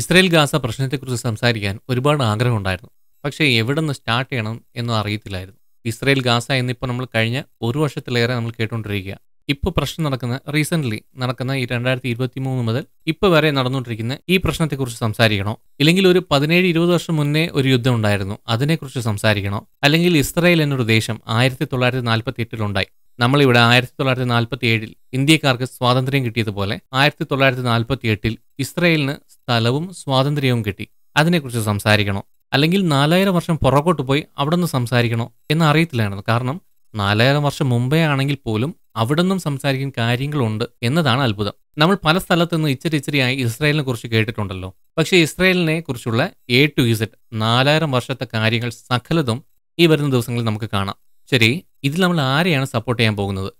Israel Gaza പ്രശ്നത്തെക്കുറിച്ച് സംസാരിക്കാൻ ഒരുപാട് ആഗ്രഹമുണ്ടായിരുന്നു പക്ഷേ എവിടെ നിന്ന് സ്റ്റാർട്ട് ചെയ്യണം എന്നും അറിയത്തില്ലായിരുന്നു ഇസ്രയേൽ ഗാസ എന്നിപ്പോൾ നമ്മൾ കഴിഞ്ഞ ഒരു വർഷത്തിലേറെ നമ്മൾ കേട്ടുകൊണ്ടിരിക്കുക ഇപ്പോൾ പ്രശ്നം നടക്കുന്ന റീസെൻ്റ്ലി നടക്കുന്ന ഈ രണ്ടായിരത്തി ഇരുപത്തി മൂന്ന് മുതൽ ഇപ്പോൾ വരെ നടന്നുകൊണ്ടിരിക്കുന്ന ഈ പ്രശ്നത്തെക്കുറിച്ച് സംസാരിക്കണോ ഇല്ലെങ്കിൽ ഒരു പതിനേഴ് ഇരുപത് വർഷം മുന്നേ ഒരു യുദ്ധം ഉണ്ടായിരുന്നു അതിനെക്കുറിച്ച് സംസാരിക്കണോ അല്ലെങ്കിൽ ഇസ്രായേൽ എന്നൊരു ദേശം ആയിരത്തി തൊള്ളായിരത്തി നാൽപ്പത്തി എട്ടിലുണ്ടായി നമ്മളിവിടെ ആയിരത്തി തൊള്ളായിരത്തി നാൽപ്പത്തി ഏഴിൽ ഇന്ത്യക്കാർക്ക് സ്വാതന്ത്ര്യം കിട്ടിയതുപോലെ ആയിരത്തി തൊള്ളായിരത്തി നാൽപ്പത്തി എട്ടിൽ ഇസ്രയേലിന് സ്ഥലവും സ്വാതന്ത്ര്യവും കിട്ടി അതിനെക്കുറിച്ച് സംസാരിക്കണോ അല്ലെങ്കിൽ നാലായിരം വർഷം പുറകോട്ട് പോയി അവിടെ നിന്ന് സംസാരിക്കണോ എന്ന് അറിയത്തില്ലായിരുന്നു കാരണം നാലായിരം വർഷം മുമ്പേ ആണെങ്കിൽ പോലും അവിടെ നിന്നും സംസാരിക്കാൻ കാര്യങ്ങളുണ്ട് എന്നതാണ് അത്ഭുതം നമ്മൾ പല സ്ഥലത്തു നിന്ന് ഇച്ചിരി ഇച്ചിരിയായി ഇസ്രായേലിനെ കുറിച്ച് കേട്ടിട്ടുണ്ടല്ലോ പക്ഷേ ഇസ്രായേലിനെ കുറിച്ചുള്ള എ ടു ഇസഡ് നാലായിരം വർഷത്തെ കാര്യങ്ങൾ സകലതും ഈ വരുന്ന ദിവസങ്ങളിൽ നമുക്ക് കാണാം ശരി ഇതിൽ നമ്മൾ ആരെയാണ് സപ്പോർട്ട് ചെയ്യാൻ പോകുന്നത്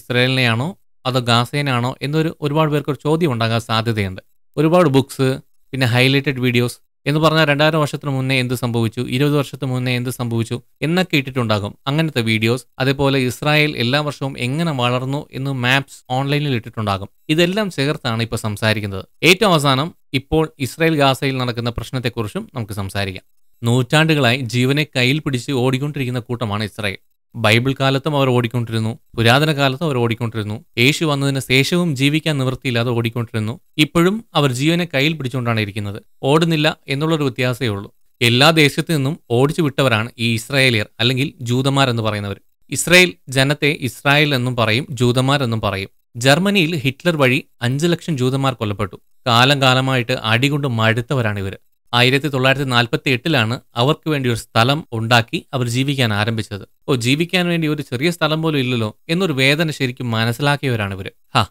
ഇസ്രായേലിനെയാണോ അതോ ഗാസേനാണോ എന്നൊരു ഒരുപാട് പേർക്ക് ഒരു ചോദ്യം ഉണ്ടാകാൻ സാധ്യതയുണ്ട് ഒരുപാട് ബുക്സ് പിന്നെ ഹൈലൈറ്റഡ് വീഡിയോസ് എന്ന് പറഞ്ഞാൽ രണ്ടായിരം വർഷത്തിന് മുന്നേ എന്ത് സംഭവിച്ചു ഇരുപത് വർഷത്തിന് മുന്നേ എന്ത് സംഭവിച്ചു എന്നൊക്കെ ഇട്ടിട്ടുണ്ടാകും അങ്ങനത്തെ വീഡിയോസ് അതേപോലെ ഇസ്രായേൽ എല്ലാ വർഷവും എങ്ങനെ വളർന്നു എന്ന് മാപ്സ് ഓൺലൈനിൽ ഇട്ടിട്ടുണ്ടാകും ഇതെല്ലാം ചേർത്താണ് ഇപ്പോൾ സംസാരിക്കുന്നത് ഏറ്റവും അവസാനം ഇപ്പോൾ ഇസ്രായേൽ ഗാസയിൽ നടക്കുന്ന പ്രശ്നത്തെക്കുറിച്ചും നമുക്ക് സംസാരിക്കാം നൂറ്റാണ്ടുകളായി ജീവനെ കയ്യിൽ പിടിച്ച് ഓടിക്കൊണ്ടിരിക്കുന്ന കൂട്ടമാണ് ഇസ്രായേൽ ബൈബിൾ കാലത്തും അവർ ഓടിക്കൊണ്ടിരുന്നു പുരാതന കാലത്തും അവർ ഓടിക്കൊണ്ടിരുന്നു യേശു വന്നതിന് ശേഷവും ജീവിക്കാൻ നിവൃത്തിയില്ലാതെ ഓടിക്കൊണ്ടിരുന്നു ഇപ്പോഴും അവർ ജീവനെ കയ്യിൽ പിടിച്ചുകൊണ്ടാണ് ഇരിക്കുന്നത് ഓടുന്നില്ല എന്നുള്ളൊരു വ്യത്യാസമേ ഉള്ളൂ എല്ലാ ദേശത്തു നിന്നും ഓടിച്ചു വിട്ടവരാണ് ഈ ഇസ്രായേലിയർ അല്ലെങ്കിൽ ജൂതന്മാരെന്ന് പറയുന്നവർ ഇസ്രായേൽ ജനത്തെ ഇസ്രായേൽ എന്നും പറയും ജൂതന്മാരെന്നും പറയും ജർമ്മനിയിൽ ഹിറ്റ്ലർ വഴി അഞ്ചു ലക്ഷം ജൂതന്മാർ കൊല്ലപ്പെട്ടു കാലം കാലമായിട്ട് അടികൊണ്ട് മടുത്തവരാണ് ഇവർ ആയിരത്തി തൊള്ളായിരത്തി നാൽപ്പത്തി എട്ടിലാണ് അവർക്ക് വേണ്ടി ഒരു സ്ഥലം ഉണ്ടാക്കി അവർ ജീവിക്കാൻ ആരംഭിച്ചത് ഓ ജീവിക്കാൻ വേണ്ടി ഒരു ചെറിയ സ്ഥലം പോലും ഇല്ലല്ലോ എന്നൊരു വേദന ശരിക്കും മനസ്സിലാക്കിയവരാണ് ഇവർ ഹാ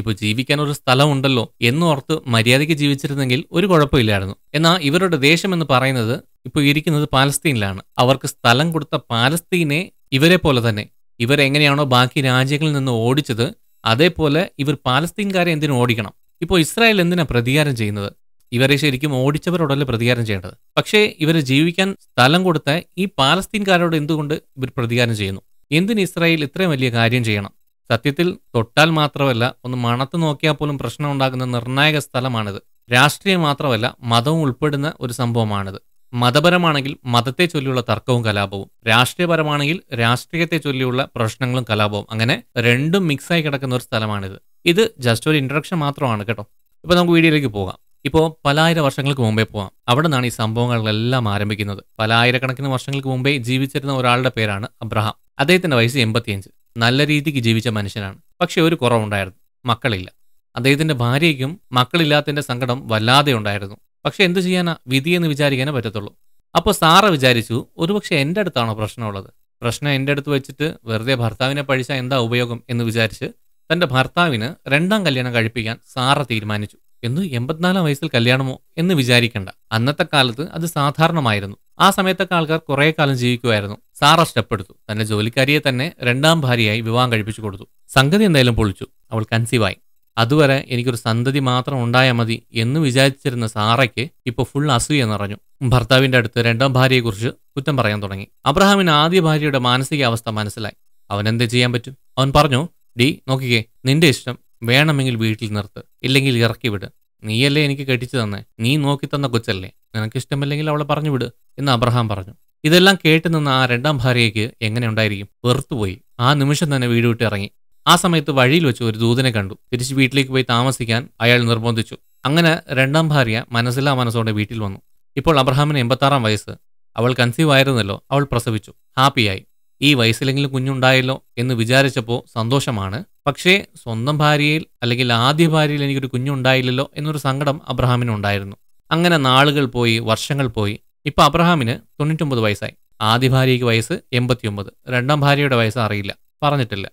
ഇപ്പൊ ജീവിക്കാൻ ഒരു സ്ഥലമുണ്ടല്ലോ എന്നോർത്ത് മര്യാദയ്ക്ക് ജീവിച്ചിരുന്നെങ്കിൽ ഒരു കുഴപ്പമില്ലായിരുന്നു എന്നാൽ ഇവരുടെ ദേശം എന്ന് പറയുന്നത് ഇപ്പൊ ഇരിക്കുന്നത് പാലസ്തീനിലാണ് അവർക്ക് സ്ഥലം കൊടുത്ത പാലസ്തീനെ ഇവരെ പോലെ തന്നെ ഇവരെങ്ങനെയാണോ ബാക്കി രാജ്യങ്ങളിൽ നിന്ന് ഓടിച്ചത് അതേപോലെ ഇവർ പാലസ്തീൻകാരെ എന്തിനും ഓടിക്കണം ഇപ്പോൾ ഇസ്രായേൽ എന്തിനാ പ്രതികാരം ചെയ്യുന്നത് ഇവരെ ശരിക്കും ഓടിച്ചവരോടല്ലേ പ്രതികാരം ചെയ്യേണ്ടത് പക്ഷേ ഇവരെ ജീവിക്കാൻ സ്ഥലം കൊടുത്ത ഈ പാലസ്തീൻകാരോട് എന്തുകൊണ്ട് ഇവർ പ്രതികാരം ചെയ്യുന്നു എന്തിന് ഇസ്രായേൽ ഇത്രയും വലിയ കാര്യം ചെയ്യണം സത്യത്തിൽ തൊട്ടാൽ മാത്രമല്ല ഒന്ന് മണത്ത് നോക്കിയാൽ പോലും പ്രശ്നം ഉണ്ടാകുന്ന നിർണായക സ്ഥലമാണിത് രാഷ്ട്രീയം മാത്രമല്ല മതവും ഉൾപ്പെടുന്ന ഒരു സംഭവമാണിത് മതപരമാണെങ്കിൽ മതത്തെ ചൊല്ലിയുള്ള തർക്കവും കലാപവും രാഷ്ട്രീയപരമാണെങ്കിൽ രാഷ്ട്രീയത്തെ ചൊല്ലിയുള്ള പ്രശ്നങ്ങളും കലാപവും അങ്ങനെ രണ്ടും മിക്സായി കിടക്കുന്ന ഒരു സ്ഥലമാണിത് ഇത് ജസ്റ്റ് ഒരു ഇൻട്രഡക്ഷൻ മാത്രമാണ് കേട്ടോ ഇപ്പൊ നമുക്ക് വീഡിയോയിലേക്ക് പോകാം ഇപ്പോൾ പലായിരം വർഷങ്ങൾക്ക് മുമ്പേ പോവാം അവിടെ നിന്നാണ് ഈ സംഭവങ്ങളെല്ലാം ആരംഭിക്കുന്നത് പലായിരക്കണക്കിന് വർഷങ്ങൾക്ക് മുമ്പേ ജീവിച്ചിരുന്ന ഒരാളുടെ പേരാണ് അബ്രഹാം അദ്ദേഹത്തിന്റെ വയസ്സ് എൺപത്തിയഞ്ച് നല്ല രീതിക്ക് ജീവിച്ച മനുഷ്യനാണ് പക്ഷേ ഒരു കുറവുണ്ടായിരുന്നു മക്കളില്ല അദ്ദേഹത്തിന്റെ ഭാര്യയ്ക്കും മക്കളില്ലാത്തതിന്റെ സങ്കടം വല്ലാതെ ഉണ്ടായിരുന്നു പക്ഷേ എന്തു ചെയ്യാനാ വിധിയെന്ന് വിചാരിക്കാനേ പറ്റത്തുള്ളൂ അപ്പോൾ സാറ വിചാരിച്ചു ഒരുപക്ഷെ എൻ്റെ അടുത്താണോ പ്രശ്നമുള്ളത് പ്രശ്നം എൻ്റെ അടുത്ത് വെച്ചിട്ട് വെറുതെ ഭർത്താവിനെ പഴിച്ചാൽ എന്താ ഉപയോഗം എന്ന് വിചാരിച്ച് തന്റെ ഭർത്താവിന് രണ്ടാം കല്യാണം കഴിപ്പിക്കാൻ സാറ തീരുമാനിച്ചു എന്ന് എൺപത്തിനാലാം വയസ്സിൽ കല്യാണമോ എന്ന് വിചാരിക്കണ്ട അന്നത്തെ കാലത്ത് അത് സാധാരണമായിരുന്നു ആ സമയത്തൊക്കെ ആൾക്കാർ കുറേ കാലം ജീവിക്കുമായിരുന്നു സാറ സ്റ്റെപ്പ് തന്റെ ജോലിക്കാരിയെ തന്നെ രണ്ടാം ഭാര്യയായി വിവാഹം കഴിപ്പിച്ചു കൊടുത്തു സംഗതി എന്തായാലും പൊളിച്ചു അവൾ കൺസീവായി അതുവരെ എനിക്കൊരു സന്തതി മാത്രം ഉണ്ടായാൽ മതി എന്ന് വിചാരിച്ചിരുന്ന സാറയ്ക്ക് ഇപ്പോൾ ഫുൾ അസൂയ പറഞ്ഞു ഭർത്താവിന്റെ അടുത്ത് രണ്ടാം ഭാര്യയെക്കുറിച്ച് കുറ്റം പറയാൻ തുടങ്ങി അബ്രഹാമിന് ആദ്യ ഭാര്യയുടെ മാനസികാവസ്ഥ മനസ്സിലായി അവൻ എന്ത് ചെയ്യാൻ പറ്റും അവൻ പറഞ്ഞു ഡി നോക്കിക്കേ നിന്റെ ഇഷ്ടം വേണമെങ്കിൽ വീട്ടിൽ നിർത്ത് ഇല്ലെങ്കിൽ ഇറക്കി വിട് നീയല്ലേ എനിക്ക് കെട്ടിച്ചു തന്നെ നീ നോക്കി തന്ന കൊച്ചല്ലേ നിനക്കിഷ്ടമല്ലെങ്കിൽ അവളെ പറഞ്ഞു വിട് എന്ന് അബ്രഹാം പറഞ്ഞു ഇതെല്ലാം കേട്ടു നിന്ന ആ രണ്ടാം ഭാര്യയ്ക്ക് എങ്ങനെ ഉണ്ടായിരിക്കും വെറുത്തുപോയി ആ നിമിഷം തന്നെ വീട് വിട്ട് ഇറങ്ങി ആ സമയത്ത് വഴിയിൽ വെച്ച് ഒരു ദൂതനെ കണ്ടു തിരിച്ച് വീട്ടിലേക്ക് പോയി താമസിക്കാൻ അയാൾ നിർബന്ധിച്ചു അങ്ങനെ രണ്ടാം ഭാര്യ മനസ്സിലാ മനസ്സോടെ വീട്ടിൽ വന്നു ഇപ്പോൾ അബ്രഹാമിന് എൺപത്താറാം വയസ്സ് അവൾ കൺസീവ് ആയിരുന്നല്ലോ അവൾ പ്രസവിച്ചു ഹാപ്പിയായി ഈ വയസ്സിലെങ്കിലും കുഞ്ഞുണ്ടായല്ലോ എന്ന് വിചാരിച്ചപ്പോൾ സന്തോഷമാണ് പക്ഷേ സ്വന്തം ഭാര്യയിൽ അല്ലെങ്കിൽ ആദ്യ ഭാര്യയിൽ എനിക്കൊരു കുഞ്ഞുണ്ടായില്ലല്ലോ എന്നൊരു സങ്കടം അബ്രഹാമിനുണ്ടായിരുന്നു അങ്ങനെ നാളുകൾ പോയി വർഷങ്ങൾ പോയി ഇപ്പം അബ്രഹാമിന് തൊണ്ണൂറ്റൊമ്പത് വയസ്സായി ആദ്യ ഭാര്യയ്ക്ക് വയസ്സ് എൺപത്തിയൊമ്പത് രണ്ടാം ഭാര്യയുടെ വയസ്സ് അറിയില്ല പറഞ്ഞിട്ടില്ല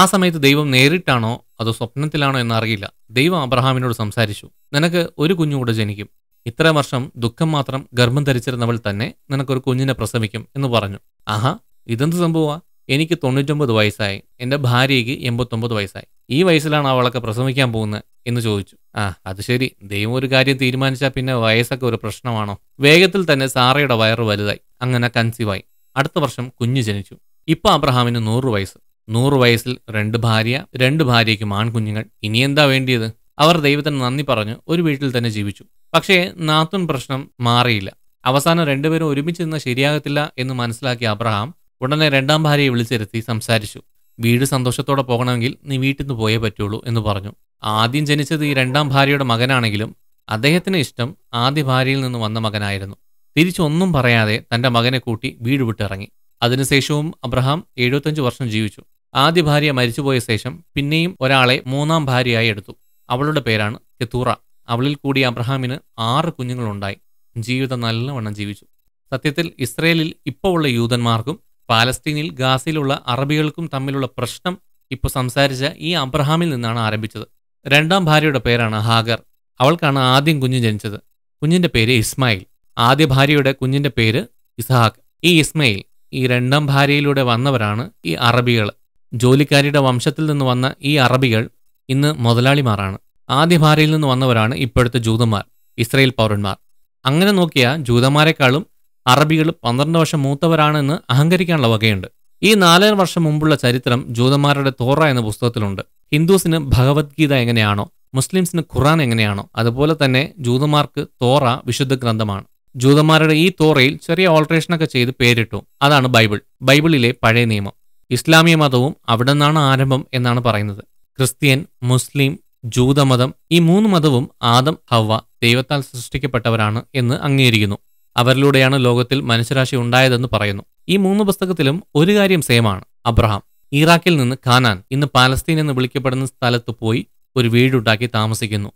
ആ സമയത്ത് ദൈവം നേരിട്ടാണോ അതോ സ്വപ്നത്തിലാണോ എന്നറിയില്ല ദൈവം അബ്രഹാമിനോട് സംസാരിച്ചു നിനക്ക് ഒരു കുഞ്ഞുകൂടെ ജനിക്കും ഇത്ര വർഷം ദുഃഖം മാത്രം ഗർഭം ധരിച്ചിരുന്നവൾ തന്നെ നിനക്കൊരു കുഞ്ഞിനെ പ്രസവിക്കും എന്ന് പറഞ്ഞു ആഹാ ഇതെന്ത് സംഭവമാണ് എനിക്ക് തൊണ്ണൂറ്റൊമ്പത് വയസ്സായി എൻ്റെ ഭാര്യയ്ക്ക് എൺപത്തൊമ്പത് വയസ്സായി ഈ വയസ്സിലാണ് അവളൊക്കെ പ്രസവിക്കാൻ പോകുന്നത് എന്ന് ചോദിച്ചു ആ അത് ശരി ദൈവം ഒരു കാര്യം തീരുമാനിച്ചാൽ പിന്നെ വയസ്സൊക്കെ ഒരു പ്രശ്നമാണോ വേഗത്തിൽ തന്നെ സാറയുടെ വയറ് വലുതായി അങ്ങനെ കൺസീവായി അടുത്ത വർഷം കുഞ്ഞ് ജനിച്ചു ഇപ്പം അബ്രഹാമിന് നൂറ് വയസ്സ് നൂറ് വയസ്സിൽ രണ്ട് ഭാര്യ രണ്ട് ഭാര്യയ്ക്കും ആൺകുഞ്ഞുങ്ങൾ എന്താ വേണ്ടിയത് അവർ ദൈവത്തിന് നന്ദി പറഞ്ഞു ഒരു വീട്ടിൽ തന്നെ ജീവിച്ചു പക്ഷേ നാത്തുൻ പ്രശ്നം മാറിയില്ല അവസാനം രണ്ടുപേരും ഒരുമിച്ച് നിന്ന് ശരിയാകത്തില്ല എന്ന് മനസ്സിലാക്കിയ അബ്രഹാം ഉടനെ രണ്ടാം ഭാര്യയെ വിളിച്ചിരുത്തി സംസാരിച്ചു വീട് സന്തോഷത്തോടെ പോകണമെങ്കിൽ നീ വീട്ടിൽ നിന്ന് പോയേ പറ്റുള്ളൂ എന്ന് പറഞ്ഞു ആദ്യം ജനിച്ചത് ഈ രണ്ടാം ഭാര്യയുടെ മകനാണെങ്കിലും അദ്ദേഹത്തിന് ഇഷ്ടം ആദ്യ ഭാര്യയിൽ നിന്ന് വന്ന മകനായിരുന്നു തിരിച്ചൊന്നും പറയാതെ തൻ്റെ മകനെ കൂട്ടി വീട് വിട്ടിറങ്ങി അതിനുശേഷവും അബ്രഹാം എഴുപത്തഞ്ച് വർഷം ജീവിച്ചു ആദ്യ ഭാര്യ മരിച്ചുപോയ ശേഷം പിന്നെയും ഒരാളെ മൂന്നാം ഭാര്യയായി എടുത്തു അവളുടെ പേരാണ് കെത്തൂറ അവളിൽ കൂടി അബ്രഹാമിന് ആറ് കുഞ്ഞുങ്ങളുണ്ടായി ജീവിതം നല്ലവണ്ണം ജീവിച്ചു സത്യത്തിൽ ഇസ്രയേലിൽ ഇപ്പോൾ ഉള്ള യൂതന്മാർക്കും പാലസ്തീനിൽ ഗാസയിലുള്ള അറബികൾക്കും തമ്മിലുള്ള പ്രശ്നം ഇപ്പോൾ സംസാരിച്ച ഈ അബ്രഹാമിൽ നിന്നാണ് ആരംഭിച്ചത് രണ്ടാം ഭാര്യയുടെ പേരാണ് ഹാഗർ അവൾക്കാണ് ആദ്യം കുഞ്ഞ് ജനിച്ചത് കുഞ്ഞിന്റെ പേര് ഇസ്മായിൽ ആദ്യ ഭാര്യയുടെ കുഞ്ഞിന്റെ പേര് ഇസ്ഹാഖ് ഈ ഇസ്മയിൽ ഈ രണ്ടാം ഭാര്യയിലൂടെ വന്നവരാണ് ഈ അറബികൾ ജോലിക്കാരിയുടെ വംശത്തിൽ നിന്ന് വന്ന ഈ അറബികൾ ഇന്ന് മുതലാളിമാരാണ് ആദ്യ ഭാര്യയിൽ നിന്ന് വന്നവരാണ് ഇപ്പോഴത്തെ ജൂതന്മാർ ഇസ്രയേൽ പൗരന്മാർ അങ്ങനെ നോക്കിയാൽ ജൂതന്മാരെക്കാളും അറബികൾ പന്ത്രണ്ട് വർഷം മൂത്തവരാണെന്ന് അഹങ്കരിക്കാനുള്ള വകയുണ്ട് ഈ നാലര വർഷം മുമ്പുള്ള ചരിത്രം ജൂതന്മാരുടെ തോറ എന്ന പുസ്തകത്തിലുണ്ട് ഹിന്ദുസിന് ഭഗവത്ഗീത എങ്ങനെയാണോ മുസ്ലിംസിന് ഖുറാൻ എങ്ങനെയാണോ അതുപോലെ തന്നെ ജൂതന്മാർക്ക് തോറ വിശുദ്ധ ഗ്രന്ഥമാണ് ജൂതന്മാരുടെ ഈ തോറയിൽ ചെറിയ ഓൾട്രേഷനൊക്കെ ചെയ്ത് പേരിട്ടു അതാണ് ബൈബിൾ ബൈബിളിലെ പഴയ നിയമം ഇസ്ലാമിക മതവും അവിടെ നിന്നാണ് ആരംഭം എന്നാണ് പറയുന്നത് ക്രിസ്ത്യൻ മുസ്ലിം ജൂതമതം ഈ മൂന്ന് മതവും ആദം ഹവ ദൈവത്താൽ സൃഷ്ടിക്കപ്പെട്ടവരാണ് എന്ന് അംഗീകരിക്കുന്നു അവരിലൂടെയാണ് ലോകത്തിൽ മനുഷ്യരാശി ഉണ്ടായതെന്ന് പറയുന്നു ഈ മൂന്ന് പുസ്തകത്തിലും ഒരു കാര്യം സെയിമാണ് അബ്രഹാം ഇറാഖിൽ നിന്ന് ഖാനാൻ ഇന്ന് പാലസ്തീൻ എന്ന് വിളിക്കപ്പെടുന്ന സ്ഥലത്ത് പോയി ഒരു വീടുണ്ടാക്കി താമസിക്കുന്നു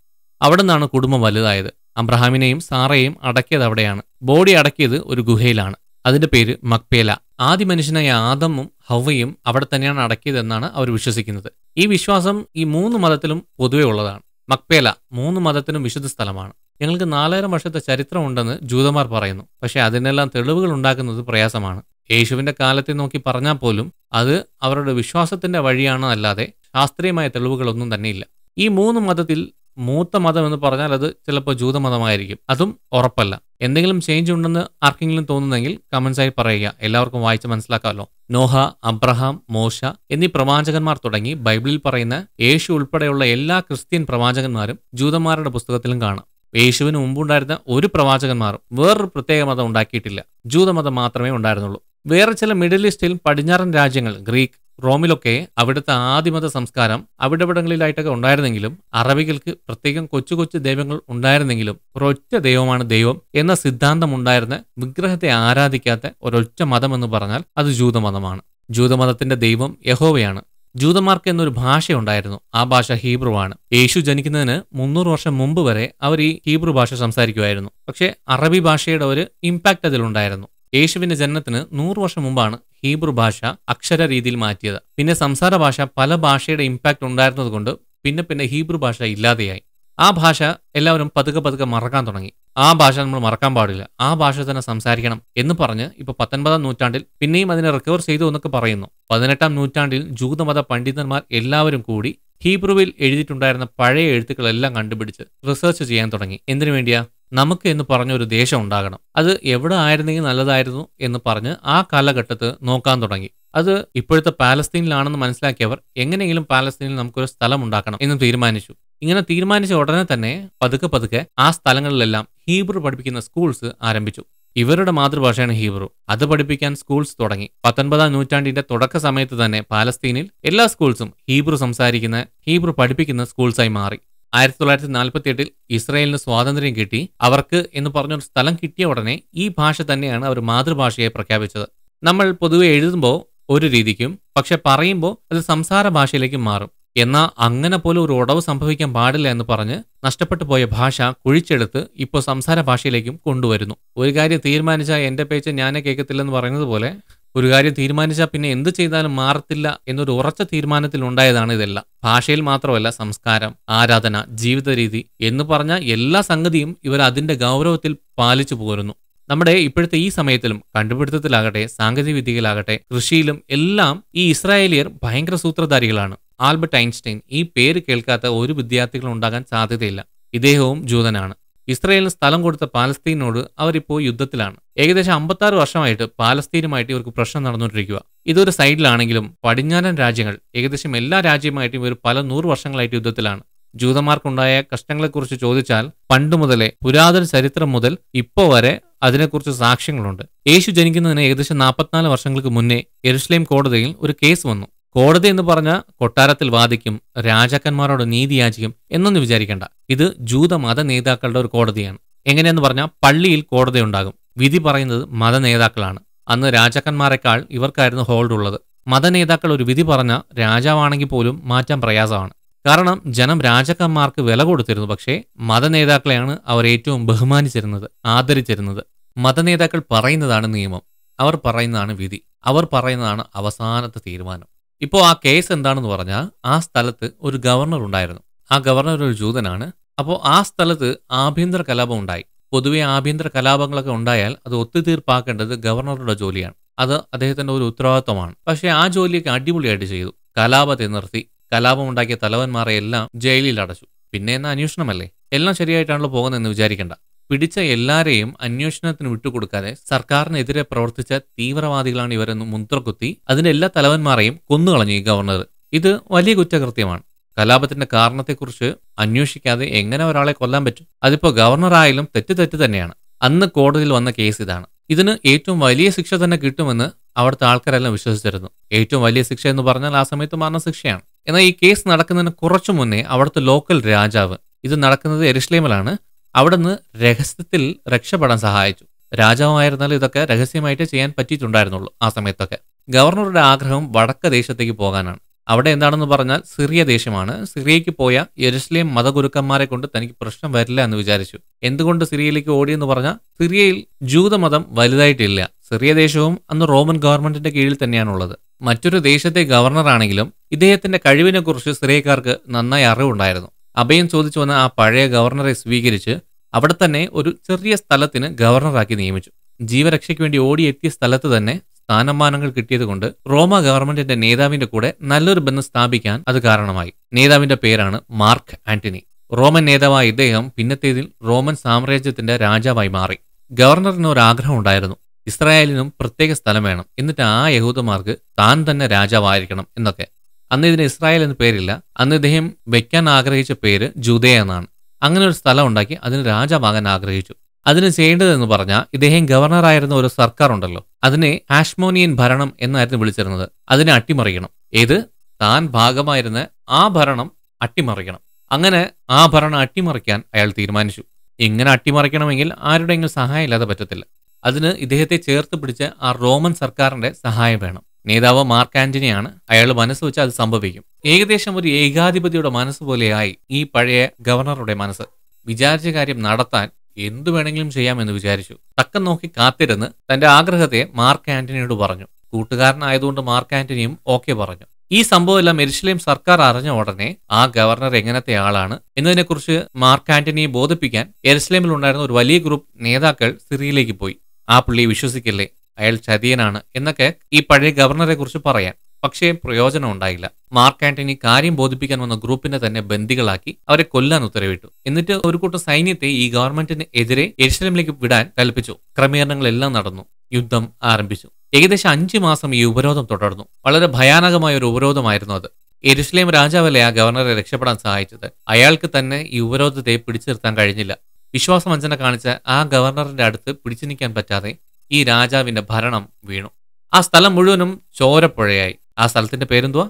അവിടെ നിന്നാണ് കുടുംബം വലുതായത് അബ്രഹാമിനെയും സാറയെയും അടക്കിയത് അവിടെയാണ് ബോഡി അടക്കിയത് ഒരു ഗുഹയിലാണ് അതിന്റെ പേര് മക്പേല ആദ്യ മനുഷ്യനായ ആദമും ഹവയും അവിടെ തന്നെയാണ് അടക്കിയതെന്നാണ് അവർ വിശ്വസിക്കുന്നത് ഈ വിശ്വാസം ഈ മൂന്ന് മതത്തിലും പൊതുവെ ഉള്ളതാണ് മക്പേല മൂന്ന് മതത്തിനും വിശുദ്ധ സ്ഥലമാണ് ഞങ്ങൾക്ക് നാലായിരം വർഷത്തെ ചരിത്രമുണ്ടെന്ന് ജൂതന്മാർ പറയുന്നു പക്ഷേ അതിനെല്ലാം തെളിവുകൾ ഉണ്ടാക്കുന്നത് പ്രയാസമാണ് യേശുവിന്റെ കാലത്തെ നോക്കി പറഞ്ഞാൽ പോലും അത് അവരുടെ വിശ്വാസത്തിന്റെ വഴിയാണെന്നല്ലാതെ ശാസ്ത്രീയമായ തെളിവുകളൊന്നും തന്നെയില്ല ഈ മൂന്ന് മതത്തിൽ മൂത്ത മതം എന്ന് പറഞ്ഞാൽ അത് ചിലപ്പോൾ ജൂതമതമായിരിക്കും അതും ഉറപ്പല്ല എന്തെങ്കിലും ചേഞ്ച് ഉണ്ടെന്ന് ആർക്കെങ്കിലും തോന്നുന്നെങ്കിൽ കമൻസായി പറയുക എല്ലാവർക്കും വായിച്ച് മനസ്സിലാക്കാമല്ലോ നോഹ അബ്രഹാം മോശ എന്നീ പ്രവാചകന്മാർ തുടങ്ങി ബൈബിളിൽ പറയുന്ന യേശു ഉൾപ്പെടെയുള്ള എല്ലാ ക്രിസ്ത്യൻ പ്രവാചകന്മാരും ജൂതന്മാരുടെ പുസ്തകത്തിലും കാണാം യേശുവിന് മുമ്പുണ്ടായിരുന്ന ഒരു പ്രവാചകന്മാരും വേറൊരു പ്രത്യേക മതം ഉണ്ടാക്കിയിട്ടില്ല ജൂതമതം മാത്രമേ ഉണ്ടായിരുന്നുള്ളൂ വേറെ ചില മിഡിൽ ഈസ്റ്റിൽ പടിഞ്ഞാറൻ രാജ്യങ്ങൾ ഗ്രീക്ക് റോമിലൊക്കെ അവിടുത്തെ ആദിമത സംസ്കാരം അവിടെവിടങ്ങളിലായിട്ടൊക്കെ ഉണ്ടായിരുന്നെങ്കിലും അറബികൾക്ക് പ്രത്യേകം കൊച്ചു കൊച്ചു ദൈവങ്ങൾ ഉണ്ടായിരുന്നെങ്കിലും ഒരൊറ്റ ദൈവമാണ് ദൈവം എന്ന സിദ്ധാന്തം ഉണ്ടായിരുന്ന വിഗ്രഹത്തെ ആരാധിക്കാത്ത ഒരൊറ്റ മതം എന്ന് പറഞ്ഞാൽ അത് ജൂതമതമാണ് ജൂതമതത്തിന്റെ ദൈവം യഹോവയാണ് ജൂതന്മാർക്ക് എന്നൊരു ഭാഷയുണ്ടായിരുന്നു ആ ഭാഷ ഹീബ്രു ആണ് യേശു ജനിക്കുന്നതിന് മുന്നൂറ് വർഷം മുമ്പ് വരെ അവർ ഈ ഹീബ്രു ഭാഷ സംസാരിക്കുമായിരുന്നു പക്ഷേ അറബി ഭാഷയുടെ ഒരു ഇമ്പാക്ട് അതിലുണ്ടായിരുന്നു യേശുവിന്റെ ജനനത്തിന് നൂറ് വർഷം മുമ്പാണ് ഹീബ്രു ഭാഷ അക്ഷര രീതിയിൽ മാറ്റിയത് പിന്നെ സംസാര ഭാഷ പല ഭാഷയുടെ ഇമ്പാക്ട് ഉണ്ടായിരുന്നതുകൊണ്ട് പിന്നെ പിന്നെ ഹീബ്രു ഭാഷ ഇല്ലാതെയായി ആ ഭാഷ എല്ലാവരും പതുക്കെ പതുക്കെ മറക്കാൻ തുടങ്ങി ആ ഭാഷ നമ്മൾ മറക്കാൻ പാടില്ല ആ ഭാഷ തന്നെ സംസാരിക്കണം എന്ന് പറഞ്ഞ് ഇപ്പൊ പത്തൊൻപതാം നൂറ്റാണ്ടിൽ പിന്നെയും അതിനെ റിക്കവർ ചെയ്തു എന്നൊക്കെ പറയുന്നു പതിനെട്ടാം നൂറ്റാണ്ടിൽ ജൂതമത പണ്ഡിതന്മാർ എല്ലാവരും കൂടി ഹീബ്രുവിൽ എഴുതിയിട്ടുണ്ടായിരുന്ന പഴയ എഴുത്തുക്കളെല്ലാം കണ്ടുപിടിച്ച് റിസർച്ച് ചെയ്യാൻ തുടങ്ങി എന്തിനു വേണ്ടിയാ നമുക്ക് എന്ന് പറഞ്ഞ ഒരു ദേശം ഉണ്ടാകണം അത് എവിടെ ആയിരുന്നെങ്കിൽ നല്ലതായിരുന്നു എന്ന് പറഞ്ഞ് ആ കാലഘട്ടത്ത് നോക്കാൻ തുടങ്ങി അത് ഇപ്പോഴത്തെ പാലസ്തീനിലാണെന്ന് മനസ്സിലാക്കിയവർ എങ്ങനെയെങ്കിലും പാലസ്തീനിൽ നമുക്കൊരു സ്ഥലം ഉണ്ടാക്കണം എന്ന് തീരുമാനിച്ചു ഇങ്ങനെ തീരുമാനിച്ച ഉടനെ തന്നെ പതുക്കെ പതുക്കെ ആ സ്ഥലങ്ങളിലെല്ലാം ഹീബ്രു പഠിപ്പിക്കുന്ന സ്കൂൾസ് ആരംഭിച്ചു ഇവരുടെ മാതൃഭാഷയാണ് ഹീബ്രു അത് പഠിപ്പിക്കാൻ സ്കൂൾസ് തുടങ്ങി പത്തൊൻപതാം നൂറ്റാണ്ടിന്റെ തുടക്ക സമയത്ത് തന്നെ പാലസ്തീനിൽ എല്ലാ സ്കൂൾസും ഹീബ്രു സംസാരിക്കുന്ന ഹീബ്രു പഠിപ്പിക്കുന്ന സ്കൂൾസായി മാറി ആയിരത്തി തൊള്ളായിരത്തി നാൽപ്പത്തി എട്ടിൽ ഇസ്രയേലിന് സ്വാതന്ത്ര്യം കിട്ടി അവർക്ക് എന്ന് പറഞ്ഞൊരു സ്ഥലം കിട്ടിയ ഉടനെ ഈ ഭാഷ തന്നെയാണ് അവർ മാതൃഭാഷയെ പ്രഖ്യാപിച്ചത് നമ്മൾ പൊതുവെ എഴുതുമ്പോൾ ഒരു രീതിക്കും പക്ഷെ പറയുമ്പോൾ അത് സംസാര ഭാഷയിലേക്ക് മാറും എന്നാൽ അങ്ങനെ പോലെ ഒരു ഉടവ് സംഭവിക്കാൻ പാടില്ല എന്ന് പറഞ്ഞ് നഷ്ടപ്പെട്ടു പോയ ഭാഷ കുഴിച്ചെടുത്ത് ഇപ്പോൾ സംസാര ഭാഷയിലേക്കും കൊണ്ടുവരുന്നു ഒരു കാര്യം തീരുമാനിച്ചാൽ എൻ്റെ പേച്ച ഞാനേ കേൾക്കത്തില്ലെന്ന് പറയുന്നത് പോലെ ഒരു കാര്യം തീരുമാനിച്ചാൽ പിന്നെ എന്ത് ചെയ്താലും മാറത്തില്ല എന്നൊരു ഉറച്ച തീരുമാനത്തിൽ ഉണ്ടായതാണ് ഇതെല്ലാം ഭാഷയിൽ മാത്രമല്ല സംസ്കാരം ആരാധന ജീവിത രീതി എന്ന് പറഞ്ഞ എല്ലാ സംഗതിയും ഇവർ അതിൻ്റെ ഗൗരവത്തിൽ പാലിച്ചു പോരുന്നു നമ്മുടെ ഇപ്പോഴത്തെ ഈ സമയത്തിലും കണ്ടുപിടുത്തത്തിലാകട്ടെ സാങ്കേതിക വിദ്യയിലാകട്ടെ കൃഷിയിലും എല്ലാം ഈ ഇസ്രായേലിയർ ഭയങ്കര സൂത്രധാരികളാണ് ആൽബർട്ട് ഐൻസ്റ്റൈൻ ഈ പേര് കേൾക്കാത്ത ഒരു വിദ്യാർത്ഥികളും ഉണ്ടാകാൻ സാധ്യതയില്ല ഇദ്ദേഹവും ജൂതനാണ് ഇസ്രയേലിന് സ്ഥലം കൊടുത്ത പാലസ്തീനോട് അവരിപ്പോൾ യുദ്ധത്തിലാണ് ഏകദേശം അമ്പത്താറ് വർഷമായിട്ട് പാലസ്തീനുമായിട്ട് ഇവർക്ക് പ്രശ്നം നടന്നുകൊണ്ടിരിക്കുക ഇതൊരു സൈഡിലാണെങ്കിലും പടിഞ്ഞാറൻ രാജ്യങ്ങൾ ഏകദേശം എല്ലാ രാജ്യമായിട്ടും ഇവർ പല നൂറ് വർഷങ്ങളായിട്ട് യുദ്ധത്തിലാണ് ജൂതന്മാർക്കുണ്ടായ കഷ്ടങ്ങളെക്കുറിച്ച് ചോദിച്ചാൽ പണ്ട് മുതലേ പുരാതന ചരിത്രം മുതൽ ഇപ്പോൾ വരെ അതിനെക്കുറിച്ച് സാക്ഷ്യങ്ങളുണ്ട് യേശു ജനിക്കുന്നതിന് ഏകദേശം നാൽപ്പത്തിനാല് വർഷങ്ങൾക്ക് മുന്നേ എരുസ്ലേം കോടതിയിൽ ഒരു കേസ് വന്നു കോടതി എന്ന് പറഞ്ഞ കൊട്ടാരത്തിൽ വാദിക്കും രാജാക്കന്മാരോട് നീതി യാചിക്കും എന്നൊന്നും വിചാരിക്കേണ്ട ഇത് ജൂത മത നേതാക്കളുടെ ഒരു കോടതിയാണ് എങ്ങനെയെന്ന് പറഞ്ഞാൽ പള്ളിയിൽ കോടതി ഉണ്ടാകും വിധി പറയുന്നത് മത നേതാക്കളാണ് അന്ന് രാജാക്കന്മാരെക്കാൾ ഇവർക്കായിരുന്നു ഹോൾഡ് ഉള്ളത് മത നേതാക്കൾ ഒരു വിധി പറഞ്ഞ രാജാവാണെങ്കിൽ പോലും മാറ്റാൻ പ്രയാസമാണ് കാരണം ജനം രാജാക്കന്മാർക്ക് വില കൊടുത്തിരുന്നു പക്ഷേ മത നേതാക്കളെയാണ് അവർ ഏറ്റവും ബഹുമാനിച്ചിരുന്നത് ആദരിച്ചിരുന്നത് മത നേതാക്കൾ പറയുന്നതാണ് നിയമം അവർ പറയുന്നതാണ് വിധി അവർ പറയുന്നതാണ് അവസാനത്തെ തീരുമാനം ഇപ്പോൾ ആ കേസ് എന്താണെന്ന് പറഞ്ഞാൽ ആ സ്ഥലത്ത് ഒരു ഗവർണർ ഉണ്ടായിരുന്നു ആ ഗവർണർ ഒരു ജൂതനാണ് അപ്പോൾ ആ സ്ഥലത്ത് ആഭ്യന്തര കലാപം ഉണ്ടായി പൊതുവെ ആഭ്യന്തര കലാപങ്ങളൊക്കെ ഉണ്ടായാൽ അത് ഒത്തുതീർപ്പാക്കേണ്ടത് ഗവർണറുടെ ജോലിയാണ് അത് അദ്ദേഹത്തിന്റെ ഒരു ഉത്തരവാദിത്വമാണ് പക്ഷേ ആ ജോലിയൊക്കെ അടിപൊളിയായിട്ട് ചെയ്തു കലാപത്തെ നിർത്തി കലാപം ഉണ്ടാക്കിയ തലവന്മാരെ എല്ലാം ജയിലിൽ അടച്ചു പിന്നെ എന്നാ അന്വേഷണമല്ലേ എല്ലാം ശരിയായിട്ടാണല്ലോ പോകുന്നതെന്ന് വിചാരിക്കേണ്ട പിടിച്ച എല്ലാരെയും അന്വേഷണത്തിന് വിട്ടുകൊടുക്കാതെ സർക്കാരിനെതിരെ പ്രവർത്തിച്ച തീവ്രവാദികളാണ് ഇവരെന്ന് മുദ്രകുത്തി അതിന്റെ എല്ലാ തലവന്മാരെയും കൊന്നുകളഞ്ഞു ഈ ഗവർണർ ഇത് വലിയ കുറ്റകൃത്യമാണ് കലാപത്തിന്റെ കാരണത്തെക്കുറിച്ച് അന്വേഷിക്കാതെ എങ്ങനെ ഒരാളെ കൊല്ലാൻ പറ്റും അതിപ്പോ ഗവർണർ ആയാലും തെറ്റ് തെറ്റ് തന്നെയാണ് അന്ന് കോടതിയിൽ വന്ന കേസ് ഇതാണ് ഇതിന് ഏറ്റവും വലിയ ശിക്ഷ തന്നെ കിട്ടുമെന്ന് അവിടുത്തെ ആൾക്കാരെല്ലാം വിശ്വസിച്ചിരുന്നു ഏറ്റവും വലിയ ശിക്ഷ എന്ന് പറഞ്ഞാൽ ആ സമയത്ത് മരണശിക്ഷയാണ് എന്നാൽ ഈ കേസ് നടക്കുന്നതിന് കുറച്ചു മുന്നേ അവിടുത്തെ ലോക്കൽ രാജാവ് ഇത് നടക്കുന്നത് എരുഷ്ലേമിലാണ് അവിടുന്ന് രഹസ്യത്തിൽ രക്ഷപ്പെടാൻ സഹായിച്ചു രാജാവായിരുന്നാലും ഇതൊക്കെ രഹസ്യമായിട്ട് ചെയ്യാൻ പറ്റിയിട്ടുണ്ടായിരുന്നുള്ളൂ ആ സമയത്തൊക്കെ ഗവർണറുടെ ആഗ്രഹം വടക്ക ദേശത്തേക്ക് പോകാനാണ് അവിടെ എന്താണെന്ന് പറഞ്ഞാൽ സിറിയ ദേശമാണ് സിറിയയ്ക്ക് പോയ യെരുസലേം മതഗുരുക്കന്മാരെ കൊണ്ട് തനിക്ക് പ്രശ്നം വരില്ല എന്ന് വിചാരിച്ചു എന്തുകൊണ്ട് സിറിയയിലേക്ക് ഓടിയെന്ന് പറഞ്ഞാൽ സിറിയയിൽ ജൂതമതം വലുതായിട്ടില്ല സിറിയ ദേശവും അന്ന് റോമൻ ഗവൺമെന്റിന്റെ കീഴിൽ തന്നെയാണുള്ളത് മറ്റൊരു ദേശത്തെ ഗവർണറാണെങ്കിലും ഇദ്ദേഹത്തിന്റെ കഴിവിനെക്കുറിച്ച് സിറിയക്കാർക്ക് നന്നായി അറിവുണ്ടായിരുന്നു അഭയം ചോദിച്ചു വന്ന ആ പഴയ ഗവർണറെ സ്വീകരിച്ച് അവിടെ തന്നെ ഒരു ചെറിയ സ്ഥലത്തിന് ഗവർണറാക്കി നിയമിച്ചു ജീവരക്ഷയ്ക്ക് വേണ്ടി ഓടിയെത്തിയ സ്ഥലത്ത് തന്നെ സ്ഥാനമാനങ്ങൾ കിട്ടിയതുകൊണ്ട് റോമ ഗവൺമെന്റിന്റെ നേതാവിന്റെ കൂടെ നല്ലൊരു ബന്ധം സ്ഥാപിക്കാൻ അത് കാരണമായി നേതാവിന്റെ പേരാണ് മാർക്ക് ആന്റണി റോമൻ നേതാവായ ഇദ്ദേഹം പിന്നത്തേതിൽ റോമൻ സാമ്രാജ്യത്തിന്റെ രാജാവായി മാറി ഗവർണറിന് ഒരു ആഗ്രഹം ഉണ്ടായിരുന്നു ഇസ്രായേലിനും പ്രത്യേക സ്ഥലം വേണം എന്നിട്ട് ആ യഹൂദന്മാർക്ക് താൻ തന്നെ രാജാവായിരിക്കണം എന്നൊക്കെ അന്ന് ഇതിന് ഇസ്രായേൽ എന്ന പേരില്ല അന്ന് ഇദ്ദേഹം വെക്കാൻ ആഗ്രഹിച്ച പേര് ജുദേ എന്നാണ് അങ്ങനെ ഒരു സ്ഥലം ഉണ്ടാക്കി അതിന് രാജാവാകാൻ ആഗ്രഹിച്ചു അതിന് ചെയ്യേണ്ടതെന്ന് പറഞ്ഞാൽ ഇദ്ദേഹം ഗവർണറായിരുന്ന ഒരു സർക്കാർ ഉണ്ടല്ലോ അതിനെ ആഷ്മോനിയൻ ഭരണം എന്നായിരുന്നു വിളിച്ചിരുന്നത് അതിനെ അട്ടിമറിക്കണം ഏത് താൻ ഭാഗമായിരുന്ന ആ ഭരണം അട്ടിമറിക്കണം അങ്ങനെ ആ ഭരണം അട്ടിമറിക്കാൻ അയാൾ തീരുമാനിച്ചു ഇങ്ങനെ അട്ടിമറിക്കണമെങ്കിൽ ആരുടെയെങ്കിലും സഹായം ഇല്ലാതെ പറ്റത്തില്ല അതിന് ഇദ്ദേഹത്തെ ചേർത്ത് പിടിച്ച് ആ റോമൻ സർക്കാരിന്റെ സഹായം വേണം നേതാവ് മാർക്ക് ആന്റണിയാണ് അയാൾ മനസ്സ് വെച്ച് അത് സംഭവിക്കും ഏകദേശം ഒരു ഏകാധിപതിയുടെ മനസ്സ് പോലെയായി ഈ പഴയ ഗവർണറുടെ മനസ്സ് വിചാരിച്ച കാര്യം നടത്താൻ എന്തു വേണമെങ്കിലും ചെയ്യാമെന്ന് വിചാരിച്ചു തക്കം നോക്കി കാത്തിരുന്ന് തന്റെ ആഗ്രഹത്തെ മാർക്ക് ആന്റണിയോട് പറഞ്ഞു കൂട്ടുകാരനായതുകൊണ്ട് മാർക്ക് ആന്റണിയും ഓക്കെ പറഞ്ഞു ഈ സംഭവമെല്ലാം എരിശിലേം സർക്കാർ അറിഞ്ഞ ഉടനെ ആ ഗവർണർ എങ്ങനത്തെ ആളാണ് എന്നതിനെക്കുറിച്ച് മാർക്ക് ആന്റണിയെ ബോധിപ്പിക്കാൻ എരുസലേമിൽ ഉണ്ടായിരുന്ന ഒരു വലിയ ഗ്രൂപ്പ് നേതാക്കൾ സിറിയയിലേക്ക് പോയി ആ പുള്ളിയെ വിശ്വസിക്കില്ലേ അയാൾ ചതിയനാണ് എന്നൊക്കെ ഈ പഴയ ഗവർണറെ കുറിച്ച് പറയാൻ പക്ഷേ പ്രയോജനം ഉണ്ടായില്ല മാർക്ക് ആന്റണി കാര്യം ബോധിപ്പിക്കാൻ വന്ന ഗ്രൂപ്പിനെ തന്നെ ബന്ദികളാക്കി അവരെ കൊല്ലാൻ ഉത്തരവിട്ടു എന്നിട്ട് ഒരു കൂട്ടം സൈന്യത്തെ ഈ ഗവൺമെന്റിന് എതിരെ എരിശലമിലേക്ക് വിടാൻ കൽപ്പിച്ചു ക്രമീകരണങ്ങളെല്ലാം നടന്നു യുദ്ധം ആരംഭിച്ചു ഏകദേശം അഞ്ചു മാസം ഈ ഉപരോധം തുടർന്നു വളരെ ഭയാനകമായ ഒരു ഉപരോധമായിരുന്നു അത് എരുസ്ലേം രാജാവല്ലേ ആ ഗവർണറെ രക്ഷപ്പെടാൻ സഹായിച്ചത് അയാൾക്ക് തന്നെ ഈ ഉപരോധത്തെ പിടിച്ചു നിർത്താൻ കഴിഞ്ഞില്ല വിശ്വാസവഞ്ചന കാണിച്ച ആ ഗവർണറിന്റെ അടുത്ത് പിടിച്ചു നിൽക്കാൻ പറ്റാതെ ഈ രാജാവിന്റെ ഭരണം വീണു ആ സ്ഥലം മുഴുവനും ചോരപ്പുഴയായി ആ സ്ഥലത്തിന്റെ പേരെന്തുവാ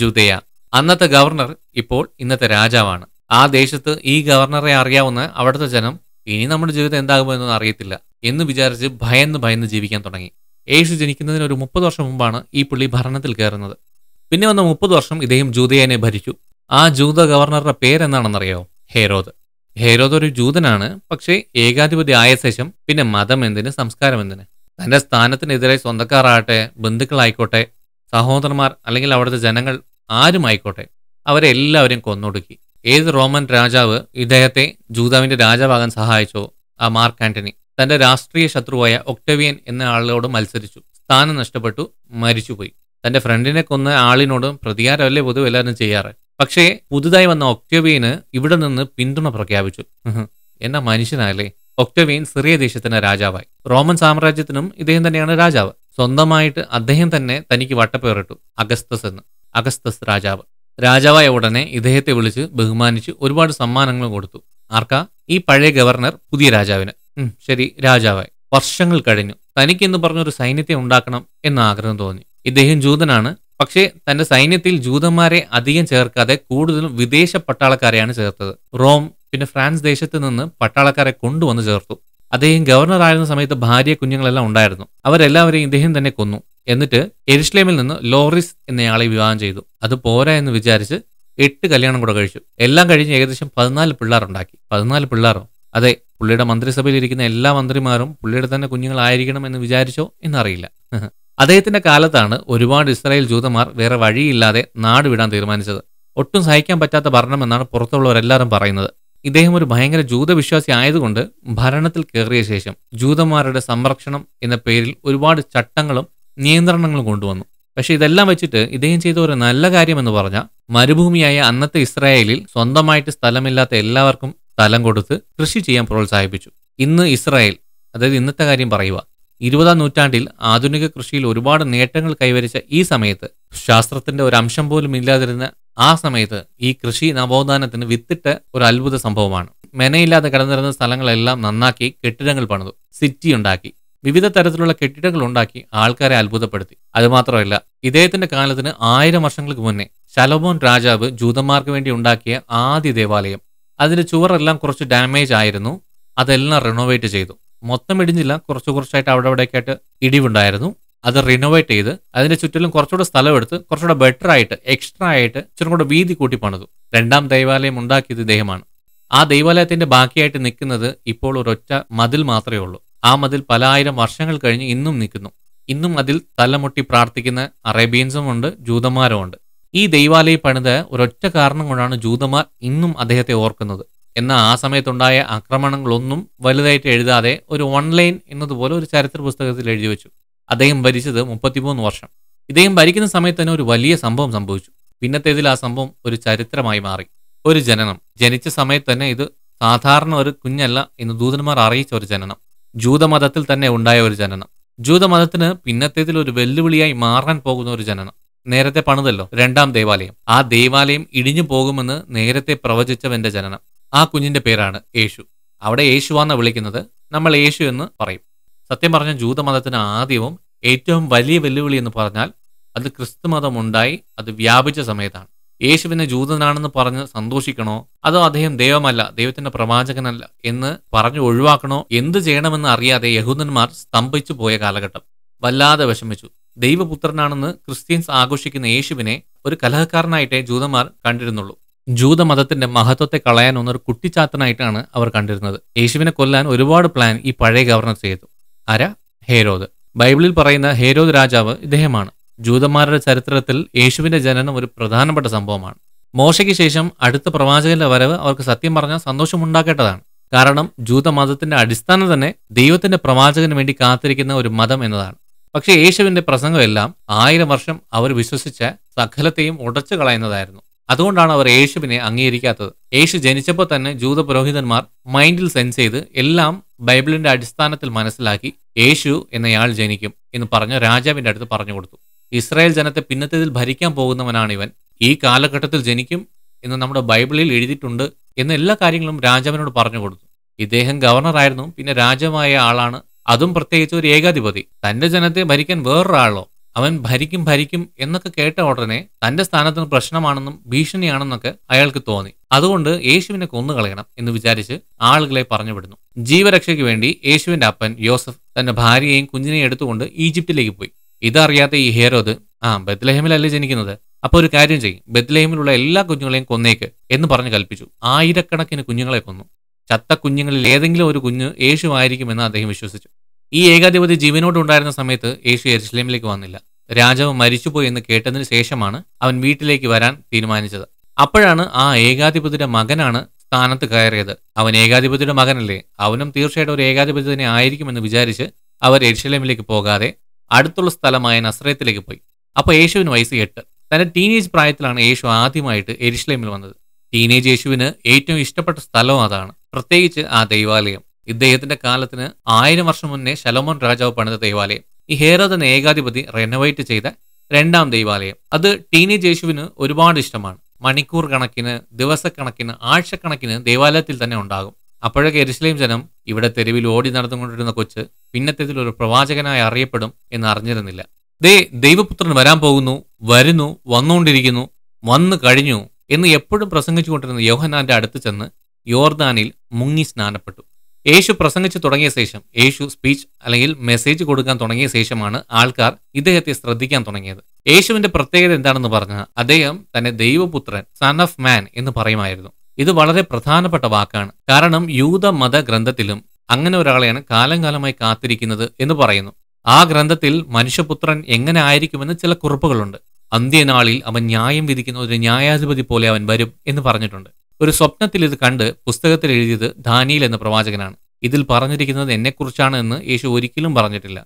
ജുദയ അന്നത്തെ ഗവർണർ ഇപ്പോൾ ഇന്നത്തെ രാജാവാണ് ആ ദേശത്ത് ഈ ഗവർണറെ അറിയാവുന്ന അവിടുത്തെ ജനം ഇനി നമ്മുടെ ജീവിതം എന്താകുമോ എന്നൊന്നും അറിയത്തില്ല എന്ന് വിചാരിച്ച് ഭയന്ന് ഭയന്ന് ജീവിക്കാൻ തുടങ്ങി യേശു ജനിക്കുന്നതിന് ഒരു മുപ്പത് വർഷം മുമ്പാണ് ഈ പുള്ളി ഭരണത്തിൽ കയറുന്നത് പിന്നെ വന്ന മുപ്പത് വർഷം ഇദ്ദേഹം ജൂതയനെ ഭരിച്ചു ആ ജൂത ഗവർണറുടെ പേരെന്താണെന്നറിയോ ഹേരോദ് ഹേരോദ് ഒരു ജൂതനാണ് പക്ഷേ ഏകാധിപതി ആയ ശേഷം പിന്നെ മതം എന്തിന് സംസ്കാരം എന്തിന് തന്റെ സ്ഥാനത്തിനെതിരെ സ്വന്തക്കാരാകട്ടെ ബന്ധുക്കളായിക്കോട്ടെ സഹോദരന്മാർ അല്ലെങ്കിൽ അവിടുത്തെ ജനങ്ങൾ ആരുമായിക്കോട്ടെ അവരെ എല്ലാവരും കൊന്നൊടുക്കി ഏത് റോമൻ രാജാവ് ഇദ്ദേഹത്തെ ജൂതാവിന്റെ രാജാവാകാൻ സഹായിച്ചോ ആ മാർക്ക് ആന്റണി തന്റെ രാഷ്ട്രീയ ശത്രുവായ ഒക്ടവിയൻ എന്ന ആളോട് മത്സരിച്ചു സ്ഥാനം നഷ്ടപ്പെട്ടു മരിച്ചുപോയി തന്റെ ഫ്രണ്ടിനെ കൊന്ന ആളിനോടും പ്രതികാരമല്ലേ പൊതുവെല്ലാവരും ചെയ്യാറ് പക്ഷേ പുതുതായി വന്ന ഒക്ടോവിയന് ഇവിടെ നിന്ന് പിന്തുണ പ്രഖ്യാപിച്ചു എന്ന മനുഷ്യനായാലേ ഒക്ടോവിയൻ സിറിയ ദേശത്തിന് രാജാവായി റോമൻ സാമ്രാജ്യത്തിനും ഇദ്ദേഹം തന്നെയാണ് രാജാവ് സ്വന്തമായിട്ട് അദ്ദേഹം തന്നെ തനിക്ക് വട്ടപ്പേറിട്ടു അഗസ്തസ് എന്ന് അഗസ്തസ് രാജാവ് രാജാവായ ഉടനെ ഇദ്ദേഹത്തെ വിളിച്ച് ബഹുമാനിച്ച് ഒരുപാട് സമ്മാനങ്ങൾ കൊടുത്തു ആർക്കാ ഈ പഴയ ഗവർണർ പുതിയ രാജാവിന് ശരി രാജാവായി വർഷങ്ങൾ കഴിഞ്ഞു തനിക്കെന്ന് പറഞ്ഞൊരു സൈന്യത്തെ ഉണ്ടാക്കണം എന്ന് ആഗ്രഹം തോന്നി ഇദ്ദേഹം ജൂതനാണ് പക്ഷേ തന്റെ സൈന്യത്തിൽ ജൂതന്മാരെ അധികം ചേർക്കാതെ കൂടുതലും വിദേശ പട്ടാളക്കാരെയാണ് ചേർത്തത് റോം പിന്നെ ഫ്രാൻസ് ദേശത്ത് നിന്ന് പട്ടാളക്കാരെ കൊണ്ടുവന്ന് ചേർത്തു അദ്ദേഹം ഗവർണർ ആയിരുന്ന സമയത്ത് ഭാര്യ കുഞ്ഞുങ്ങളെല്ലാം ഉണ്ടായിരുന്നു അവരെല്ലാവരെയും ഇദ്ദേഹം തന്നെ കൊന്നു എന്നിട്ട് എരുഷ്ലേമിൽ നിന്ന് ലോറിസ് എന്നയാളെ വിവാഹം ചെയ്തു അത് പോരാ എന്ന് വിചാരിച്ച് എട്ട് കല്യാണം കൂടെ കഴിച്ചു എല്ലാം കഴിഞ്ഞ് ഏകദേശം പതിനാല് ഉണ്ടാക്കി പതിനാല് പിള്ളേരോ അതെ പുള്ളിയുടെ മന്ത്രിസഭയിൽ ഇരിക്കുന്ന എല്ലാ മന്ത്രിമാരും പുള്ളിയുടെ തന്നെ കുഞ്ഞുങ്ങളായിരിക്കണം എന്ന് വിചാരിച്ചോ എന്നറിയില്ല അദ്ദേഹത്തിന്റെ കാലത്താണ് ഒരുപാട് ഇസ്രായേൽ ജൂതന്മാർ വേറെ വഴിയില്ലാതെ നാട് വിടാൻ തീരുമാനിച്ചത് ഒട്ടും സഹിക്കാൻ പറ്റാത്ത ഭരണമെന്നാണ് പുറത്തുള്ളവരെല്ലാവരും പറയുന്നത് ഇദ്ദേഹം ഒരു ഭയങ്കര ജൂതവിശ്വാസി ആയതുകൊണ്ട് ഭരണത്തിൽ കയറിയ ശേഷം ജൂതന്മാരുടെ സംരക്ഷണം എന്ന പേരിൽ ഒരുപാട് ചട്ടങ്ങളും നിയന്ത്രണങ്ങളും കൊണ്ടുവന്നു പക്ഷേ ഇതെല്ലാം വെച്ചിട്ട് ഇദ്ദേഹം ചെയ്ത ഒരു നല്ല കാര്യം എന്ന് പറഞ്ഞാൽ മരുഭൂമിയായ അന്നത്തെ ഇസ്രായേലിൽ സ്വന്തമായിട്ട് സ്ഥലമില്ലാത്ത എല്ലാവർക്കും സ്ഥലം കൊടുത്ത് കൃഷി ചെയ്യാൻ പ്രോത്സാഹിപ്പിച്ചു ഇന്ന് ഇസ്രായേൽ അതായത് ഇന്നത്തെ കാര്യം പറയുക ഇരുപതാം നൂറ്റാണ്ടിൽ ആധുനിക കൃഷിയിൽ ഒരുപാട് നേട്ടങ്ങൾ കൈവരിച്ച ഈ സമയത്ത് ശാസ്ത്രത്തിന്റെ ഒരു അംശം പോലും ഇല്ലാതിരുന്ന ആ സമയത്ത് ഈ കൃഷി നവോത്ഥാനത്തിന് വിത്തിട്ട ഒരു അത്ഭുത സംഭവമാണ് മെനയില്ലാതെ കിടന്നിരുന്ന സ്ഥലങ്ങളെല്ലാം നന്നാക്കി കെട്ടിടങ്ങൾ പണിതു സിറ്റി ഉണ്ടാക്കി വിവിധ തരത്തിലുള്ള കെട്ടിടങ്ങൾ ഉണ്ടാക്കി ആൾക്കാരെ അത്ഭുതപ്പെടുത്തി അതുമാത്രമല്ല ഇദ്ദേഹത്തിന്റെ കാലത്തിന് ആയിരം വർഷങ്ങൾക്ക് മുന്നേ ശലോമോൻ രാജാവ് ജൂതന്മാർക്ക് വേണ്ടി ഉണ്ടാക്കിയ ആദ്യ ദേവാലയം അതിന്റെ ചുവറെല്ലാം കുറച്ച് ഡാമേജ് ആയിരുന്നു അതെല്ലാം റിനോവേറ്റ് ചെയ്തു മൊത്തം ഇടിഞ്ഞില്ല കുറച്ച് കുറച്ചായിട്ട് അവിടെ അവിടെയൊക്കെ ആയിട്ട് ഇടിവുണ്ടായിരുന്നു അത് റിനോവേറ്റ് ചെയ്ത് അതിന്റെ ചുറ്റിലും കുറച്ചുകൂടെ എടുത്ത് കുറച്ചുകൂടെ ബെറ്റർ ആയിട്ട് എക്സ്ട്രാ ആയിട്ട് ഇച്ചിരി കൂടെ വീതി കൂട്ടി പണിതു രണ്ടാം ദൈവാലയം ഉണ്ടാക്കിയത് ഇദ്ദേഹമാണ് ആ ദൈവാലയത്തിന്റെ ബാക്കിയായിട്ട് നിൽക്കുന്നത് ഇപ്പോൾ ഒരൊറ്റ മതിൽ മാത്രമേ ഉള്ളൂ ആ മതിൽ പല ആയിരം വർഷങ്ങൾ കഴിഞ്ഞ് ഇന്നും നിൽക്കുന്നു ഇന്നും അതിൽ തലമുട്ടി പ്രാർത്ഥിക്കുന്ന അറേബ്യൻസും ഉണ്ട് ജൂതന്മാരും ഉണ്ട് ഈ ദൈവാലയം പണിത് ഒരൊറ്റ കാരണം കൊണ്ടാണ് ജൂതന്മാർ ഇന്നും അദ്ദേഹത്തെ ഓർക്കുന്നത് എന്ന ആ സമയത്തുണ്ടായ ആക്രമണങ്ങളൊന്നും വലുതായിട്ട് എഴുതാതെ ഒരു ഓൺലൈൻ എന്നതുപോലെ ഒരു ചരിത്ര പുസ്തകത്തിൽ എഴുതി വെച്ചു അദ്ദേഹം ഭരിച്ചത് മുപ്പത്തിമൂന്ന് വർഷം ഇദ്ദേഹം ഭരിക്കുന്ന സമയത്ത് തന്നെ ഒരു വലിയ സംഭവം സംഭവിച്ചു പിന്നത്തേതിൽ ആ സംഭവം ഒരു ചരിത്രമായി മാറി ഒരു ജനനം ജനിച്ച സമയത്ത് തന്നെ ഇത് സാധാരണ ഒരു കുഞ്ഞല്ല എന്ന് ദൂതന്മാർ അറിയിച്ച ഒരു ജനനം ജൂതമതത്തിൽ തന്നെ ഉണ്ടായ ഒരു ജനനം ജൂതമതത്തിന് പിന്നത്തേതിൽ ഒരു വെല്ലുവിളിയായി മാറാൻ പോകുന്ന ഒരു ജനനം നേരത്തെ പണിതല്ലോ രണ്ടാം ദേവാലയം ആ ദേവാലയം ഇടിഞ്ഞു പോകുമെന്ന് നേരത്തെ പ്രവചിച്ചവന്റെ ജനനം ആ കുഞ്ഞിന്റെ പേരാണ് യേശു അവിടെ യേശുവാന്ന വിളിക്കുന്നത് നമ്മൾ യേശു എന്ന് പറയും സത്യം പറഞ്ഞ ജൂതമതത്തിന് ആദ്യവും ഏറ്റവും വലിയ വെല്ലുവിളി എന്ന് പറഞ്ഞാൽ അത് ക്രിസ്തുമതം ഉണ്ടായി അത് വ്യാപിച്ച സമയത്താണ് യേശുവിനെ ജൂതനാണെന്ന് പറഞ്ഞ് സന്തോഷിക്കണോ അതോ അദ്ദേഹം ദൈവമല്ല ദൈവത്തിന്റെ പ്രവാചകനല്ല എന്ന് പറഞ്ഞു ഒഴിവാക്കണോ എന്ത് ചെയ്യണമെന്ന് അറിയാതെ യഹൂദന്മാർ സ്തംഭിച്ചു പോയ കാലഘട്ടം വല്ലാതെ വിഷമിച്ചു ദൈവപുത്രനാണെന്ന് ക്രിസ്ത്യൻസ് ആഘോഷിക്കുന്ന യേശുവിനെ ഒരു കലഹക്കാരനായിട്ടേ ജൂതന്മാർ കണ്ടിരുന്നുള്ളൂ ജൂതമതത്തിന്റെ മഹത്വത്തെ കളയാൻ ഒന്നൊരു കുട്ടിച്ചാത്തനായിട്ടാണ് അവർ കണ്ടിരുന്നത് യേശുവിനെ കൊല്ലാൻ ഒരുപാട് പ്ലാൻ ഈ പഴയ ഗവർണർ ചെയ്തു ആര ഹേരോദ് ബൈബിളിൽ പറയുന്ന ഹേരോദ് രാജാവ് ഇദ്ദേഹമാണ് ജൂതന്മാരുടെ ചരിത്രത്തിൽ യേശുവിന്റെ ജനനം ഒരു പ്രധാനപ്പെട്ട സംഭവമാണ് മോശയ്ക്ക് ശേഷം അടുത്ത പ്രവാചകന്റെ വരവ് അവർക്ക് സത്യം പറഞ്ഞാൽ സന്തോഷമുണ്ടാക്കേണ്ടതാണ് കാരണം ജൂതമതത്തിന്റെ അടിസ്ഥാനം തന്നെ ദൈവത്തിന്റെ പ്രവാചകന് വേണ്ടി കാത്തിരിക്കുന്ന ഒരു മതം എന്നതാണ് പക്ഷേ യേശുവിന്റെ പ്രസംഗമെല്ലാം ആയിരം വർഷം അവർ വിശ്വസിച്ച സകലത്തെയും ഉടച്ചു കളയുന്നതായിരുന്നു അതുകൊണ്ടാണ് അവർ യേശുവിനെ അംഗീകരിക്കാത്തത് യേശു ജനിച്ചപ്പോൾ തന്നെ ജൂത പുരോഹിതന്മാർ മൈൻഡിൽ സെൻസ് ചെയ്ത് എല്ലാം ബൈബിളിന്റെ അടിസ്ഥാനത്തിൽ മനസ്സിലാക്കി യേശു എന്നയാൾ ജനിക്കും എന്ന് പറഞ്ഞ് രാജാവിന്റെ അടുത്ത് പറഞ്ഞു കൊടുത്തു ഇസ്രായേൽ ജനത്തെ പിന്നത്തേതിൽ ഭരിക്കാൻ പോകുന്നവനാണ് ഇവൻ ഈ കാലഘട്ടത്തിൽ ജനിക്കും എന്ന് നമ്മുടെ ബൈബിളിൽ എഴുതിയിട്ടുണ്ട് എന്ന എല്ലാ കാര്യങ്ങളും രാജാവിനോട് പറഞ്ഞു കൊടുത്തു ഇദ്ദേഹം ഗവർണറായിരുന്നു പിന്നെ രാജമായ ആളാണ് അതും പ്രത്യേകിച്ച് ഒരു ഏകാധിപതി തന്റെ ജനത്തെ ഭരിക്കാൻ വേറൊരാളോ അവൻ ഭരിക്കും ഭരിക്കും എന്നൊക്കെ കേട്ട ഉടനെ തന്റെ സ്ഥാനത്തിന് പ്രശ്നമാണെന്നും ഭീഷണിയാണെന്നൊക്കെ അയാൾക്ക് തോന്നി അതുകൊണ്ട് യേശുവിനെ കൊന്നുകളയണം എന്ന് വിചാരിച്ച് ആളുകളെ പറഞ്ഞുവിടുന്നു ജീവരക്ഷയ്ക്ക് വേണ്ടി യേശുവിന്റെ അപ്പൻ യോസഫ് തന്റെ ഭാര്യയെയും കുഞ്ഞിനെയും എടുത്തുകൊണ്ട് ഈജിപ്തിലേക്ക് പോയി ഇതറിയാത്ത ഈ ഹേരോദ് ആ ബത്ലഹേമിലല്ലേ ജനിക്കുന്നത് അപ്പോൾ ഒരു കാര്യം ചെയ്യും ബത്ലഹേമിലുള്ള എല്ലാ കുഞ്ഞുങ്ങളെയും കൊന്നേക്ക് എന്ന് പറഞ്ഞ് കൽപ്പിച്ചു ആയിരക്കണക്കിന് കുഞ്ഞുങ്ങളെ കൊന്നു ചത്ത കുഞ്ഞുങ്ങളിൽ ഏതെങ്കിലും ഒരു കുഞ്ഞ് യേശു ആയിരിക്കുമെന്ന് അദ്ദേഹം വിശ്വസിച്ചു ഈ ഏകാധിപതി ജീവനോടുണ്ടായിരുന്ന സമയത്ത് യേശു എരുസലേമിലേക്ക് വന്നില്ല രാജാവ് മരിച്ചുപോയി എന്ന് കേട്ടതിന് ശേഷമാണ് അവൻ വീട്ടിലേക്ക് വരാൻ തീരുമാനിച്ചത് അപ്പോഴാണ് ആ ഏകാധിപതിയുടെ മകനാണ് സ്ഥാനത്ത് കയറിയത് അവൻ ഏകാധിപതിയുടെ മകനല്ലേ അവനും തീർച്ചയായിട്ടും ഒരു ഏകാധിപതി തന്നെ ആയിരിക്കുമെന്ന് വിചാരിച്ച് അവർ എരുസലേമിലേക്ക് പോകാതെ അടുത്തുള്ള സ്ഥലമായ നസ്രയത്തിലേക്ക് പോയി അപ്പോൾ യേശുവിന് വയസ്സ് എട്ട് തന്റെ ടീനേജ് പ്രായത്തിലാണ് യേശു ആദ്യമായിട്ട് എരുസലേമിൽ വന്നത് ടീനേജ് യേശുവിന് ഏറ്റവും ഇഷ്ടപ്പെട്ട സ്ഥലവും അതാണ് പ്രത്യേകിച്ച് ആ ദൈവാലയം ഇദ്ദേഹത്തിന്റെ കാലത്തിന് ആയിരം വർഷം മുന്നേ ശലോമോൻ രാജാവ് പണിത ദൈവാലയം ഈ ഹേരോദ് ഏകാധിപതി റെനോവേറ്റ് ചെയ്ത രണ്ടാം ദൈവാലയം അത് ടീനേജ് യേശുവിന് ഒരുപാട് ഇഷ്ടമാണ് മണിക്കൂർ കണക്കിന് ദിവസക്കണക്കിന് ആഴ്ചക്കണക്കിന് ദേവാലയത്തിൽ തന്നെ ഉണ്ടാകും അപ്പോഴൊക്കെ എരുസലേം ജനം ഇവിടെ തെരുവിൽ ഓടി നടന്നുകൊണ്ടിരുന്ന കൊച്ച് പിന്നത്തേതിൽ ഒരു പ്രവാചകനായി അറിയപ്പെടും എന്ന് അറിഞ്ഞിരുന്നില്ല ദേ ദൈവപുത്രൻ വരാൻ പോകുന്നു വരുന്നു വന്നുകൊണ്ടിരിക്കുന്നു വന്നു കഴിഞ്ഞു എന്ന് എപ്പോഴും പ്രസംഗിച്ചുകൊണ്ടിരുന്ന യോഹനാന്റെ അടുത്ത് ചെന്ന് യോർദാനിൽ മുങ്ങി സ്നാനപ്പെട്ടു യേശു പ്രസംഗിച്ചു തുടങ്ങിയ ശേഷം യേശു സ്പീച്ച് അല്ലെങ്കിൽ മെസ്സേജ് കൊടുക്കാൻ തുടങ്ങിയ ശേഷമാണ് ആൾക്കാർ ഇദ്ദേഹത്തെ ശ്രദ്ധിക്കാൻ തുടങ്ങിയത് യേശുവിന്റെ പ്രത്യേകത എന്താണെന്ന് പറഞ്ഞാൽ അദ്ദേഹം തന്നെ ദൈവപുത്രൻ സൺ ഓഫ് മാൻ എന്ന് പറയുമായിരുന്നു ഇത് വളരെ പ്രധാനപ്പെട്ട വാക്കാണ് കാരണം യൂത മത ഗ്രന്ഥത്തിലും അങ്ങനെ ഒരാളെയാണ് കാലം കാലമായി കാത്തിരിക്കുന്നത് എന്ന് പറയുന്നു ആ ഗ്രന്ഥത്തിൽ മനുഷ്യപുത്രൻ എങ്ങനെ ആയിരിക്കുമെന്ന് ചില കുറിപ്പുകളുണ്ട് അന്ത്യനാളിൽ അവൻ ന്യായം വിധിക്കുന്ന ഒരു ന്യായാധിപതി പോലെ അവൻ വരും എന്ന് പറഞ്ഞിട്ടുണ്ട് ഒരു സ്വപ്നത്തിൽ ഇത് കണ്ട് പുസ്തകത്തിൽ എഴുതിയത് ധാനിയിൽ എന്ന പ്രവാചകനാണ് ഇതിൽ പറഞ്ഞിരിക്കുന്നത് എന്നെക്കുറിച്ചാണ് എന്ന് യേശു ഒരിക്കലും പറഞ്ഞിട്ടില്ല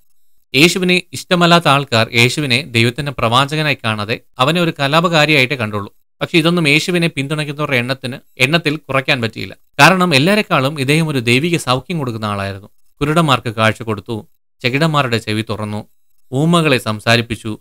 യേശുവിനെ ഇഷ്ടമല്ലാത്ത ആൾക്കാർ യേശുവിനെ ദൈവത്തിന്റെ പ്രവാചകനായി കാണാതെ അവനെ ഒരു കലാപകാരിയായിട്ടേ കണ്ടുള്ളൂ പക്ഷെ ഇതൊന്നും യേശുവിനെ പിന്തുണയ്ക്കുന്നവരുടെ എണ്ണത്തിന് എണ്ണത്തിൽ കുറയ്ക്കാൻ പറ്റിയില്ല കാരണം എല്ലാരെക്കാളും ഇദ്ദേഹം ഒരു ദൈവിക സൗഖ്യം കൊടുക്കുന്ന ആളായിരുന്നു കുരുടന്മാർക്ക് കാഴ്ച കൊടുത്തു ചെകിടന്മാരുടെ ചെവി തുറന്നു ഊമകളെ സംസാരിപ്പിച്ചു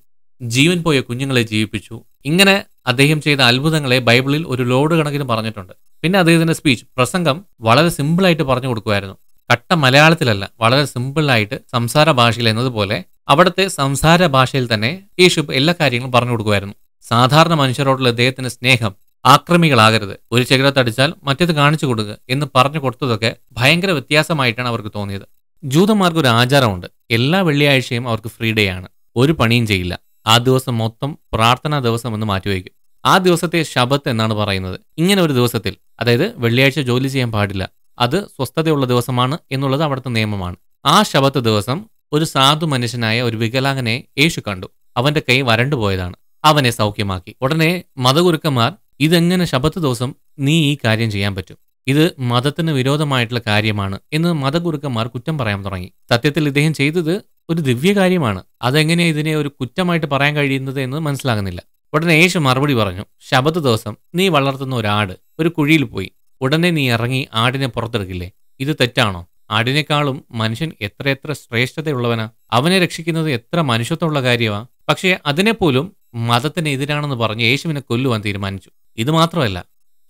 ജീവൻ പോയ കുഞ്ഞുങ്ങളെ ജീവിപ്പിച്ചു ഇങ്ങനെ അദ്ദേഹം ചെയ്ത അത്ഭുതങ്ങളെ ബൈബിളിൽ ഒരു ലോഡ് കണക്കിന് പറഞ്ഞിട്ടുണ്ട് പിന്നെ അദ്ദേഹത്തിന്റെ സ്പീച്ച് പ്രസംഗം വളരെ സിമ്പിളായിട്ട് പറഞ്ഞു കൊടുക്കുമായിരുന്നു കട്ട മലയാളത്തിലല്ല വളരെ സിമ്പിളായിട്ട് സംസാര ഭാഷയിൽ എന്നതുപോലെ അവിടുത്തെ സംസാര ഭാഷയിൽ തന്നെ യേശു എല്ലാ കാര്യങ്ങളും പറഞ്ഞു കൊടുക്കുമായിരുന്നു സാധാരണ മനുഷ്യരോടുള്ള അദ്ദേഹത്തിന്റെ സ്നേഹം ആക്രമികളാകരുത് ഒരു ചികിടത്തടിച്ചാൽ മറ്റേത് കാണിച്ചു കൊടുക്കുക എന്ന് പറഞ്ഞു കൊടുത്തതൊക്കെ ഭയങ്കര വ്യത്യാസമായിട്ടാണ് അവർക്ക് തോന്നിയത് ജൂതന്മാർക്ക് ഒരു ആചാരമുണ്ട് എല്ലാ വെള്ളിയാഴ്ചയും അവർക്ക് ഫ്രീ ഡേ ആണ് ഒരു പണിയും ചെയ്യില്ല ആ ദിവസം മൊത്തം പ്രാർത്ഥനാ ദിവസം എന്ന് മാറ്റിവയ്ക്കും ആ ദിവസത്തെ ശബത്ത് എന്നാണ് പറയുന്നത് ഇങ്ങനെ ഒരു ദിവസത്തിൽ അതായത് വെള്ളിയാഴ്ച ജോലി ചെയ്യാൻ പാടില്ല അത് സ്വസ്ഥതയുള്ള ദിവസമാണ് എന്നുള്ളത് അവിടുത്തെ നിയമമാണ് ആ ശബത്ത് ദിവസം ഒരു സാധു മനുഷ്യനായ ഒരു വികലാംഗനെ യേശു കണ്ടു അവന്റെ കൈ വരണ്ടുപോയതാണ് അവനെ സൗഖ്യമാക്കി ഉടനെ മതഗുരുക്കന്മാർ ഇതെങ്ങനെ ശബത്ത് ദിവസം നീ ഈ കാര്യം ചെയ്യാൻ പറ്റും ഇത് മതത്തിന് വിരോധമായിട്ടുള്ള കാര്യമാണ് എന്ന് മതഗുരുക്കന്മാർ കുറ്റം പറയാൻ തുടങ്ങി സത്യത്തിൽ ഇദ്ദേഹം ചെയ്തത് ഒരു ദിവ്യകാര്യമാണ് അതെങ്ങനെയാണ് ഇതിനെ ഒരു കുറ്റമായിട്ട് പറയാൻ കഴിയുന്നത് എന്ന് മനസ്സിലാകുന്നില്ല ഉടനെ യേശു മറുപടി പറഞ്ഞു ശബത് ദിവസം നീ വളർത്തുന്ന ഒരു ആട് ഒരു കുഴിയിൽ പോയി ഉടനെ നീ ഇറങ്ങി ആടിനെ പുറത്തെടുക്കില്ലേ ഇത് തെറ്റാണോ ആടിനേക്കാളും മനുഷ്യൻ എത്രയെത്ര ശ്രേഷ്ഠതയുള്ളവനാ അവനെ രക്ഷിക്കുന്നത് എത്ര മനുഷ്യത്വമുള്ള കാര്യമാ പക്ഷേ അതിനെപ്പോലും മതത്തിനെതിരാണെന്ന് പറഞ്ഞ് യേശുവിനെ കൊല്ലുവാൻ തീരുമാനിച്ചു ഇത് മാത്രമല്ല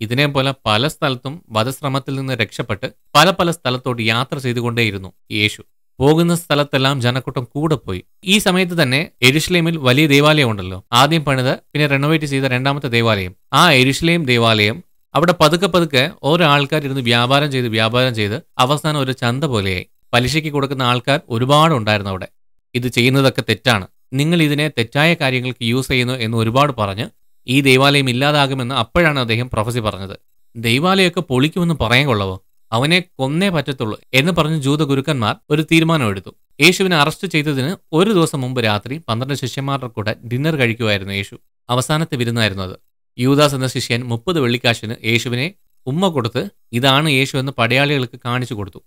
ഇതിനെപ്പോലെ പല സ്ഥലത്തും വധശ്രമത്തിൽ നിന്ന് രക്ഷപ്പെട്ട് പല പല സ്ഥലത്തോട്ട് യാത്ര ചെയ്തുകൊണ്ടേയിരുന്നു യേശു പോകുന്ന സ്ഥലത്തെല്ലാം ജനക്കൂട്ടം കൂടെ പോയി ഈ സമയത്ത് തന്നെ എരുഷ്ലേമിൽ വലിയ ദേവാലയം ഉണ്ടല്ലോ ആദ്യം പണിത് പിന്നെ റെനോവേറ്റ് ചെയ്ത രണ്ടാമത്തെ ദേവാലയം ആ എരുഷ്ലേം ദേവാലയം അവിടെ പതുക്കെ പതുക്കെ ഓരോ ആൾക്കാർ ഇരുന്ന് വ്യാപാരം ചെയ്ത് വ്യാപാരം ചെയ്ത് അവസാനം ഒരു ചന്ത പോലെയായി പലിശയ്ക്ക് കൊടുക്കുന്ന ആൾക്കാർ ഒരുപാട് ഉണ്ടായിരുന്നു അവിടെ ഇത് ചെയ്യുന്നതൊക്കെ തെറ്റാണ് നിങ്ങൾ ഇതിനെ തെറ്റായ കാര്യങ്ങൾക്ക് യൂസ് ചെയ്യുന്നു എന്ന് ഒരുപാട് പറഞ്ഞ് ഈ ദേവാലയം ഇല്ലാതാകുമെന്ന് അപ്പോഴാണ് അദ്ദേഹം പ്രൊഫസി പറഞ്ഞത് ദൈവാലയമൊക്കെ പൊളിക്കുമെന്ന് പറയാൻ കൊള്ളവോ അവനെ കൊന്നേ പറ്റത്തുള്ളൂ എന്ന് പറഞ്ഞ് ജൂത ഗുരുക്കന്മാർ ഒരു തീരുമാനമെടുത്തു യേശുവിനെ അറസ്റ്റ് ചെയ്തതിന് ഒരു ദിവസം മുമ്പ് രാത്രി പന്ത്രണ്ട് ശിഷ്യന്മാരുടെ കൂടെ ഡിന്നർ കഴിക്കുമായിരുന്നു യേശു അവസാനത്തെ വിരുന്നായിരുന്നു അത് യൂദാസ് എന്ന ശിഷ്യൻ മുപ്പത് വെള്ളിക്കാശിന് യേശുവിനെ ഉമ്മ കൊടുത്ത് ഇതാണ് യേശു എന്ന് പടയാളികൾക്ക് കാണിച്ചു കൊടുത്തു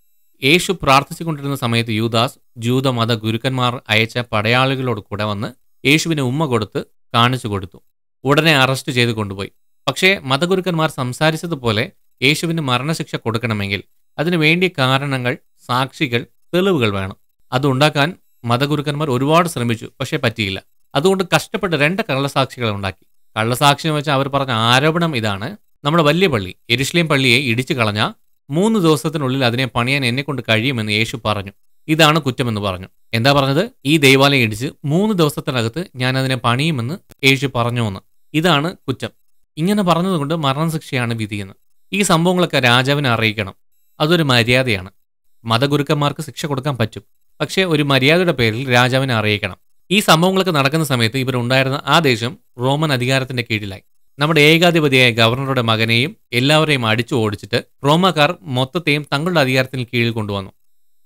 യേശു പ്രാർത്ഥിച്ചുകൊണ്ടിരുന്ന സമയത്ത് യൂദാസ് മത ഗുരുക്കന്മാർ അയച്ച പടയാളികളോട് കൂടെ വന്ന് യേശുവിനെ ഉമ്മ കൊടുത്ത് കാണിച്ചു കൊടുത്തു ഉടനെ അറസ്റ്റ് ചെയ്ത് കൊണ്ടുപോയി പക്ഷേ മതഗുരുക്കന്മാർ സംസാരിച്ചതുപോലെ യേശുവിന് മരണശിക്ഷ കൊടുക്കണമെങ്കിൽ അതിനു വേണ്ടിയ കാരണങ്ങൾ സാക്ഷികൾ തെളിവുകൾ വേണം അതുണ്ടാക്കാൻ മതഗുരുക്കന്മാർ ഒരുപാട് ശ്രമിച്ചു പക്ഷേ പറ്റിയില്ല അതുകൊണ്ട് കഷ്ടപ്പെട്ട് രണ്ട് കള്ളസാക്ഷികളെ ഉണ്ടാക്കി കള്ളസാക്ഷ്യം വെച്ചാൽ അവർ പറഞ്ഞ ആരോപണം ഇതാണ് നമ്മുടെ വലിയ പള്ളി എരിശ്ലീം പള്ളിയെ ഇടിച്ചു കളഞ്ഞ മൂന്ന് ദിവസത്തിനുള്ളിൽ അതിനെ പണിയാൻ കൊണ്ട് കഴിയുമെന്ന് യേശു പറഞ്ഞു ഇതാണ് കുറ്റമെന്ന് പറഞ്ഞു എന്താ പറഞ്ഞത് ഈ ദൈവാലയം ഇടിച്ച് മൂന്ന് ദിവസത്തിനകത്ത് ഞാൻ അതിനെ പണിയുമെന്ന് യേശു പറഞ്ഞു എന്ന് ഇതാണ് കുറ്റം ഇങ്ങനെ പറഞ്ഞതുകൊണ്ട് മരണശിക്ഷയാണ് വിധിയെന്ന് ഈ സംഭവങ്ങളൊക്കെ രാജാവിനെ അറിയിക്കണം അതൊരു മര്യാദയാണ് മതഗുരുക്കന്മാർക്ക് ശിക്ഷ കൊടുക്കാൻ പറ്റും പക്ഷേ ഒരു മര്യാദയുടെ പേരിൽ രാജാവിനെ അറിയിക്കണം ഈ സംഭവങ്ങളൊക്കെ നടക്കുന്ന സമയത്ത് ഇവരുണ്ടായിരുന്ന ആ ദേശം റോമൻ അധികാരത്തിന്റെ കീഴിലായി നമ്മുടെ ഏകാധിപതിയായ ഗവർണറുടെ മകനെയും എല്ലാവരെയും അടിച്ചു ഓടിച്ചിട്ട് റോമക്കാർ മൊത്തത്തെയും തങ്ങളുടെ അധികാരത്തിന് കീഴിൽ കൊണ്ടുവന്നു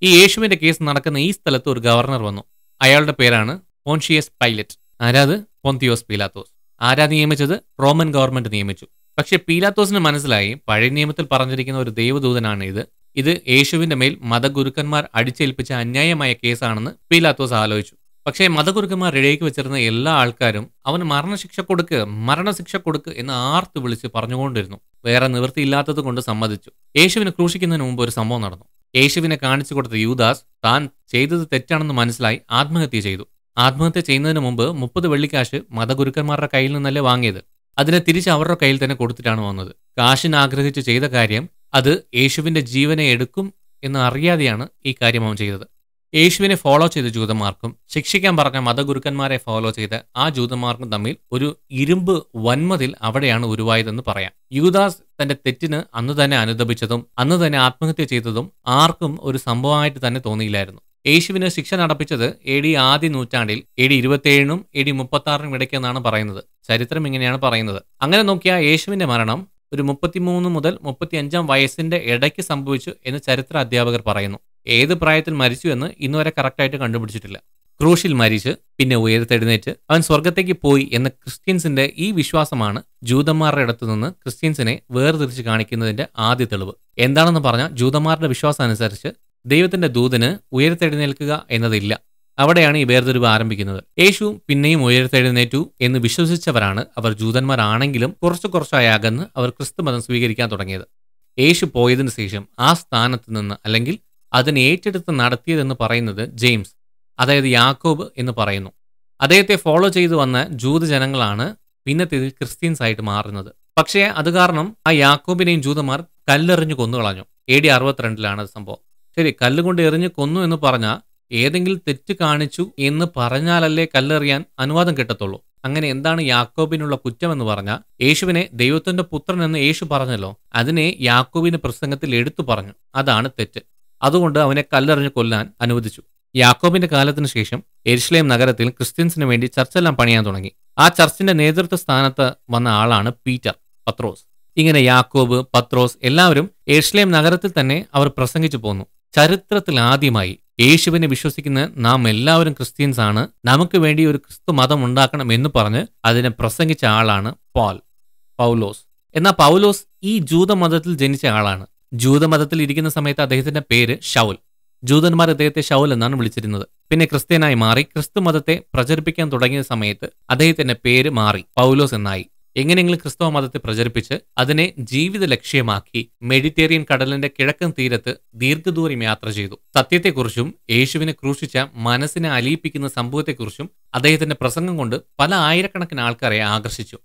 ഈ യേശുവിന്റെ കേസ് നടക്കുന്ന ഈ സ്ഥലത്ത് ഒരു ഗവർണർ വന്നു അയാളുടെ പേരാണ് പോൺഷിയസ് പൈലറ്റ് ആരാത് പോന്തിയോസ് പീലാത്തോസ് ആരാ നിയമിച്ചത് റോമൻ ഗവൺമെന്റ് നിയമിച്ചു പക്ഷെ പീലാത്തോസിന് മനസ്സിലായി പഴയ നിയമത്തിൽ പറഞ്ഞിരിക്കുന്ന ഒരു ദൈവദൂതനാണ് ഇത് ഇത് യേശുവിന്റെ മേൽ മതഗുരുക്കന്മാർ അടിച്ചേൽപ്പിച്ച അന്യായമായ കേസാണെന്ന് പീലാത്തോസ് ആലോചിച്ചു പക്ഷേ മതഗുരുക്കന്മാർ ഇഴയ്ക്ക് വെച്ചിരുന്ന എല്ലാ ആൾക്കാരും അവന് മരണശിക്ഷ കൊടുക്ക് മരണശിക്ഷ കൊടുക്ക് എന്ന് ആർത്ത് വിളിച്ച് പറഞ്ഞുകൊണ്ടിരുന്നു വേറെ നിവൃത്തിയില്ലാത്തത് കൊണ്ട് സമ്മതിച്ചു യേശുവിനെ ക്രൂശിക്കുന്നതിന് മുമ്പ് ഒരു സംഭവം നടന്നു യേശുവിനെ കാണിച്ചു കൊടുത്ത യൂദാസ് താൻ ചെയ്തത് തെറ്റാണെന്ന് മനസ്സിലായി ആത്മഹത്യ ചെയ്തു ആത്മഹത്യ ചെയ്യുന്നതിന് മുമ്പ് മുപ്പത് വെള്ളിക്കാശ് മതഗുരുക്കന്മാരുടെ കയ്യിൽ നിന്നല്ലേ വാങ്ങിയത് അതിനെ തിരിച്ച് അവരുടെ കയ്യിൽ തന്നെ കൊടുത്തിട്ടാണ് വന്നത് കാശിന് ആഗ്രഹിച്ച് ചെയ്ത കാര്യം അത് യേശുവിൻ്റെ ജീവനെ എടുക്കും എന്ന് അറിയാതെയാണ് ഈ കാര്യം അവൻ ചെയ്തത് യേശുവിനെ ഫോളോ ചെയ്ത ജൂതന്മാർക്കും ശിക്ഷിക്കാൻ പറഞ്ഞ മതഗുരുക്കന്മാരെ ഫോളോ ചെയ്ത ആ ജൂതന്മാർക്കും തമ്മിൽ ഒരു ഇരുമ്പ് വന്മതിൽ അവിടെയാണ് ഉരുവായതെന്ന് പറയാം യൂദാസ് തന്റെ തെറ്റിന് അന്ന് തന്നെ അനുദപിച്ചതും അന്ന് തന്നെ ആത്മഹത്യ ചെയ്തതും ആർക്കും ഒരു സംഭവമായിട്ട് തന്നെ തോന്നിയില്ലായിരുന്നു യേശുവിന് ശിക്ഷ നടപ്പിച്ചത് എ ഡി ആദ്യ നൂറ്റാണ്ടിൽ എ ഡി ഇരുപത്തിയേഴിനും എ ഡി മുപ്പത്തി ഇടയ്ക്കെന്നാണ് പറയുന്നത് ചരിത്രം ഇങ്ങനെയാണ് പറയുന്നത് അങ്ങനെ നോക്കിയാൽ യേശുവിന്റെ മരണം ഒരു മുപ്പത്തിമൂന്ന് മുതൽ മുപ്പത്തിയഞ്ചാം വയസ്സിന്റെ ഇടയ്ക്ക് സംഭവിച്ചു എന്ന് ചരിത്ര അധ്യാപകർ പറയുന്നു ഏത് പ്രായത്തിൽ മരിച്ചു എന്ന് ഇന്നുവരെ കറക്റ്റായിട്ട് കണ്ടുപിടിച്ചിട്ടില്ല ക്രൂശിൽ മരിച്ച് പിന്നെ ഉയർത്തെഴുന്നേറ്റ് അവൻ സ്വർഗത്തേക്ക് പോയി എന്ന ക്രിസ്ത്യൻസിന്റെ ഈ വിശ്വാസമാണ് ജൂതന്മാരുടെ അടുത്തു നിന്ന് ക്രിസ്ത്യൻസിനെ വേർതിരിച്ച് കാണിക്കുന്നതിന്റെ ആദ്യ തെളിവ് എന്താണെന്ന് പറഞ്ഞാൽ ജൂതന്മാരുടെ വിശ്വാസം അനുസരിച്ച് ദൈവത്തിന്റെ ദൂതന് ഉയർത്തെഴുന്നേൽക്കുക എന്നതില്ല അവിടെയാണ് ഈ വേർതിരിവ് ആരംഭിക്കുന്നത് യേശു പിന്നെയും ഉയർത്തെഴുന്നേറ്റു എന്ന് വിശ്വസിച്ചവരാണ് അവർ ജൂതന്മാരാണെങ്കിലും കുറച്ചു കുറച്ചായി അകന്ന് അവർ ക്രിസ്തുമതം സ്വീകരിക്കാൻ തുടങ്ങിയത് യേശു പോയതിനു ശേഷം ആ സ്ഥാനത്ത് നിന്ന് അല്ലെങ്കിൽ അതിനെ ഏറ്റെടുത്ത് നടത്തിയതെന്ന് പറയുന്നത് ജെയിംസ് അതായത് യാക്കോബ് എന്ന് പറയുന്നു അദ്ദേഹത്തെ ഫോളോ ചെയ്തു വന്ന ജൂത ജനങ്ങളാണ് പിന്നത്തേതിൽ ക്രിസ്ത്യൻസ് ആയിട്ട് മാറുന്നത് പക്ഷേ അത് കാരണം ആ യാക്കോബിനെയും ജൂതന്മാർ കല്ലെറിഞ്ഞു കൊന്നുകളഞ്ഞു എ ഡി അറുപത്തിരണ്ടിലാണ് സംഭവം ശരി കല്ലുകൊണ്ട് എറിഞ്ഞ് കൊന്നു എന്ന് പറഞ്ഞാൽ ഏതെങ്കിലും തെറ്റ് കാണിച്ചു എന്ന് പറഞ്ഞാലല്ലേ കല്ലെറിയാൻ അനുവാദം കിട്ടത്തുള്ളൂ അങ്ങനെ എന്താണ് യാക്കോബിനുള്ള കുറ്റം എന്ന് പറഞ്ഞാൽ യേശുവിനെ ദൈവത്തിന്റെ പുത്രൻ എന്ന് യേശു പറഞ്ഞല്ലോ അതിനെ യാക്കോബിന് പ്രസംഗത്തിൽ എടുത്തു പറഞ്ഞു അതാണ് തെറ്റ് അതുകൊണ്ട് അവനെ കല്ലെറിഞ്ഞ് കൊല്ലാൻ അനുവദിച്ചു യാക്കോബിന്റെ കാലത്തിനു ശേഷം എരിശ്ലേം നഗരത്തിൽ ക്രിസ്ത്യൻസിന് വേണ്ടി ചർച്ചെല്ലാം പണിയാൻ തുടങ്ങി ആ ചർച്ചിന്റെ നേതൃത്വ സ്ഥാനത്ത് വന്ന ആളാണ് പീറ്റർ പത്രോസ് ഇങ്ങനെ യാക്കോബ് പത്രോസ് എല്ലാവരും എരിശ്ലേം നഗരത്തിൽ തന്നെ അവർ പ്രസംഗിച്ചു പോന്നു ചരിത്രത്തിൽ ആദ്യമായി യേശുവിനെ വിശ്വസിക്കുന്ന നാം എല്ലാവരും ക്രിസ്ത്യൻസ് ആണ് നമുക്ക് വേണ്ടി ഒരു ക്രിസ്തു മതം ഉണ്ടാക്കണം എന്ന് പറഞ്ഞ് അതിനെ പ്രസംഗിച്ച ആളാണ് പോൾ പൗലോസ് എന്നാൽ പൗലോസ് ഈ ജൂതമതത്തിൽ ജനിച്ച ആളാണ് ജൂതമതത്തിൽ ഇരിക്കുന്ന സമയത്ത് അദ്ദേഹത്തിന്റെ പേര് ഷൗൽ ജൂതന്മാർ അദ്ദേഹത്തെ ഷൗൽ എന്നാണ് വിളിച്ചിരുന്നത് പിന്നെ ക്രിസ്ത്യനായി മാറി ക്രിസ്തു മതത്തെ പ്രചരിപ്പിക്കാൻ തുടങ്ങിയ സമയത്ത് അദ്ദേഹത്തിന്റെ പേര് മാറി പൗലോസ് എന്നായി എങ്ങനെയെങ്കിലും ക്രിസ്തവ മതത്തെ പ്രചരിപ്പിച്ച് അതിനെ ജീവിത ലക്ഷ്യമാക്കി മെഡിറ്റേറിയൻ കടലിന്റെ കിഴക്കൻ തീരത്ത് ദീർഘദൂരം യാത്ര ചെയ്തു സത്യത്തെക്കുറിച്ചും യേശുവിനെ ക്രൂശിച്ച മനസ്സിനെ അലിയിപ്പിക്കുന്ന സംഭവത്തെക്കുറിച്ചും അദ്ദേഹത്തിന്റെ പ്രസംഗം കൊണ്ട് പല ആയിരക്കണക്കിന് ആൾക്കാരെ ആകർഷിച്ചു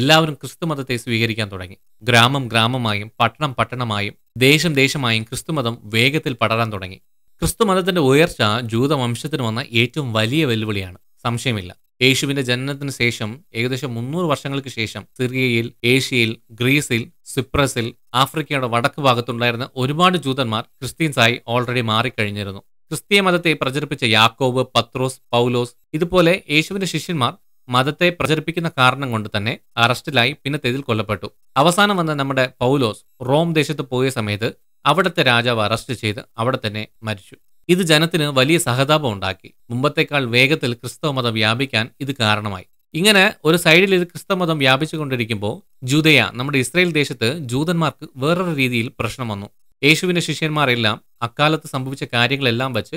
എല്ലാവരും ക്രിസ്തുമതത്തെ സ്വീകരിക്കാൻ തുടങ്ങി ഗ്രാമം ഗ്രാമമായും പട്ടണം പട്ടണമായും ദേശം ദേശമായും ക്രിസ്തുമതം വേഗത്തിൽ പടരാൻ തുടങ്ങി ക്രിസ്തുമതത്തിന്റെ ഉയർച്ച ജൂതവംശത്തിന് വന്ന ഏറ്റവും വലിയ വെല്ലുവിളിയാണ് സംശയമില്ല യേശുവിന്റെ ജനനത്തിന് ശേഷം ഏകദേശം മുന്നൂറ് വർഷങ്ങൾക്ക് ശേഷം സിറിയയിൽ ഏഷ്യയിൽ ഗ്രീസിൽ സിപ്രസിൽ ആഫ്രിക്കയുടെ വടക്ക് ഭാഗത്തുണ്ടായിരുന്ന ഒരുപാട് ജൂതന്മാർ ക്രിസ്ത്യൻസായി ഓൾറെഡി മാറിക്കഴിഞ്ഞിരുന്നു ക്രിസ്തീയ മതത്തെ പ്രചരിപ്പിച്ച യാക്കോബ് പത്രോസ് പൗലോസ് ഇതുപോലെ യേശുവിന്റെ ശിഷ്യന്മാർ മതത്തെ പ്രചരിപ്പിക്കുന്ന കാരണം കൊണ്ട് തന്നെ അറസ്റ്റിലായി തെതിൽ കൊല്ലപ്പെട്ടു അവസാനം വന്ന നമ്മുടെ പൗലോസ് റോം ദേശത്ത് പോയ സമയത്ത് അവിടുത്തെ രാജാവ് അറസ്റ്റ് ചെയ്ത് അവിടെ തന്നെ മരിച്ചു ഇത് ജനത്തിന് വലിയ സഹതാപം ഉണ്ടാക്കി മുമ്പത്തേക്കാൾ വേഗത്തിൽ ക്രിസ്തവ മതം വ്യാപിക്കാൻ ഇത് കാരണമായി ഇങ്ങനെ ഒരു സൈഡിൽ ഇത് മതം വ്യാപിച്ചുകൊണ്ടിരിക്കുമ്പോൾ ജൂതയ നമ്മുടെ ഇസ്രയേൽ ദേശത്ത് ജൂതന്മാർക്ക് വേറൊരു രീതിയിൽ പ്രശ്നം വന്നു യേശുവിന്റെ ശിഷ്യന്മാരെല്ലാം അക്കാലത്ത് സംഭവിച്ച കാര്യങ്ങളെല്ലാം വച്ച്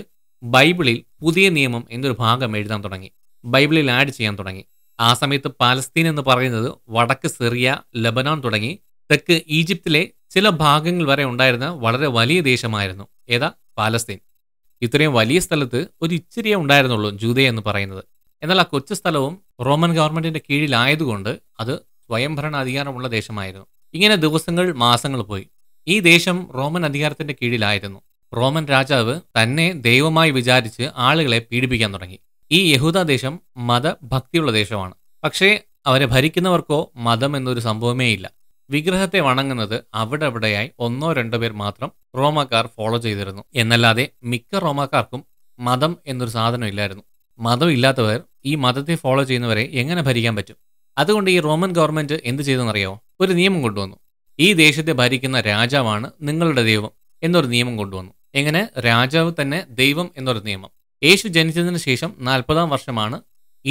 ബൈബിളിൽ പുതിയ നിയമം എന്നൊരു ഭാഗം എഴുതാൻ തുടങ്ങി ബൈബിളിൽ ആഡ് ചെയ്യാൻ തുടങ്ങി ആ സമയത്ത് പാലസ്തീൻ എന്ന് പറയുന്നത് വടക്ക് സിറിയ ലബനാൻ തുടങ്ങി തെക്ക് ഈജിപ്തിലെ ചില ഭാഗങ്ങൾ വരെ ഉണ്ടായിരുന്ന വളരെ വലിയ ദേശമായിരുന്നു ഏതാ പാലസ്തീൻ ഇത്രയും വലിയ സ്ഥലത്ത് ഒരു ഇച്ചിരിയേ ഉണ്ടായിരുന്നുള്ളൂ ജൂത എന്ന് പറയുന്നത് എന്നാൽ ആ കൊച്ചു സ്ഥലവും റോമൻ ഗവൺമെന്റിന്റെ കീഴിലായതുകൊണ്ട് അത് സ്വയംഭരണ അധികാരമുള്ള ദേശമായിരുന്നു ഇങ്ങനെ ദിവസങ്ങൾ മാസങ്ങൾ പോയി ഈ ദേശം റോമൻ അധികാരത്തിന്റെ കീഴിലായിരുന്നു റോമൻ രാജാവ് തന്നെ ദൈവമായി വിചാരിച്ച് ആളുകളെ പീഡിപ്പിക്കാൻ തുടങ്ങി ഈ യഹൂദ ദേശം മതഭക്തിയുള്ള ദേശമാണ് പക്ഷേ അവരെ ഭരിക്കുന്നവർക്കോ മതം എന്നൊരു സംഭവമേ ഇല്ല വിഗ്രഹത്തെ വണങ്ങുന്നത് അവിടെ അവിടെയായി ഒന്നോ രണ്ടോ പേർ മാത്രം റോമാക്കാർ ഫോളോ ചെയ്തിരുന്നു എന്നല്ലാതെ മിക്ക റോമാക്കാർക്കും മതം എന്നൊരു സാധനം ഇല്ലായിരുന്നു മതം ഇല്ലാത്തവർ ഈ മതത്തെ ഫോളോ ചെയ്യുന്നവരെ എങ്ങനെ ഭരിക്കാൻ പറ്റും അതുകൊണ്ട് ഈ റോമൻ ഗവൺമെന്റ് എന്ത് ചെയ്തെന്നറിയാമോ ഒരു നിയമം കൊണ്ടുവന്നു ഈ ദേശത്തെ ഭരിക്കുന്ന രാജാവാണ് നിങ്ങളുടെ ദൈവം എന്നൊരു നിയമം കൊണ്ടുവന്നു എങ്ങനെ രാജാവ് തന്നെ ദൈവം എന്നൊരു നിയമം യേശു ജനിച്ചതിന് ശേഷം നാൽപ്പതാം വർഷമാണ്